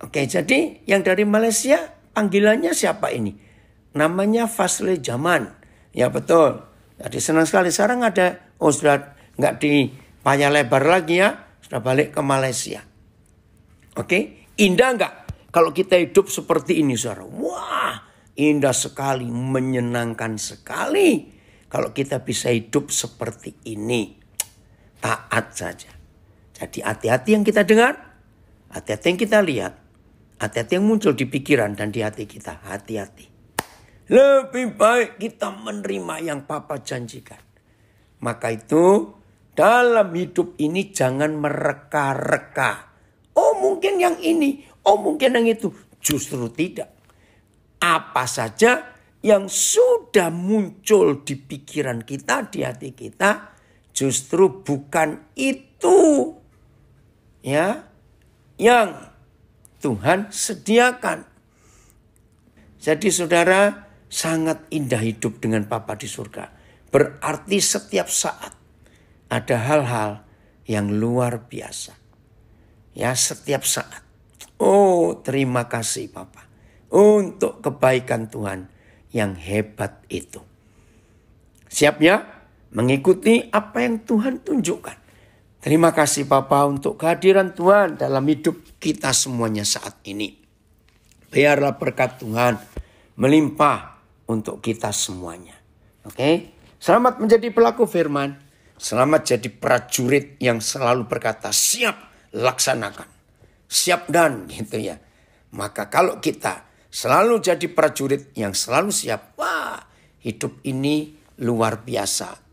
Oke, jadi yang dari Malaysia panggilannya siapa ini? Namanya Fasle Jaman. Ya betul. Jadi senang sekali sekarang ada oh sudah nggak di payah lebar lagi ya, sudah balik ke Malaysia. Oke, indah nggak? Kalau kita hidup seperti ini, saudara, wah indah sekali, menyenangkan sekali. Kalau kita bisa hidup seperti ini, taat saja. Jadi hati-hati yang kita dengar, hati-hati yang kita lihat, Hati-hati yang muncul di pikiran dan di hati kita. Hati-hati. Lebih baik kita menerima yang Papa janjikan. Maka itu dalam hidup ini jangan mereka-reka. Oh mungkin yang ini, oh mungkin yang itu. Justru tidak. Apa saja yang sudah muncul di pikiran kita, di hati kita, justru bukan itu. Ya, yang Tuhan sediakan. Jadi saudara sangat indah hidup dengan Papa di surga. Berarti setiap saat ada hal-hal yang luar biasa. Ya setiap saat. Oh terima kasih Papa. Untuk kebaikan Tuhan yang hebat itu. Siap ya? Mengikuti apa yang Tuhan tunjukkan. Terima kasih Bapak untuk kehadiran Tuhan dalam hidup kita semuanya saat ini. Biarlah berkat Tuhan melimpah untuk kita semuanya. Oke. Okay? Selamat menjadi pelaku firman. Selamat jadi prajurit yang selalu berkata siap laksanakan. Siap dan <laughs> gitu ya. Maka kalau kita selalu jadi prajurit yang selalu siap. Wah hidup ini luar biasa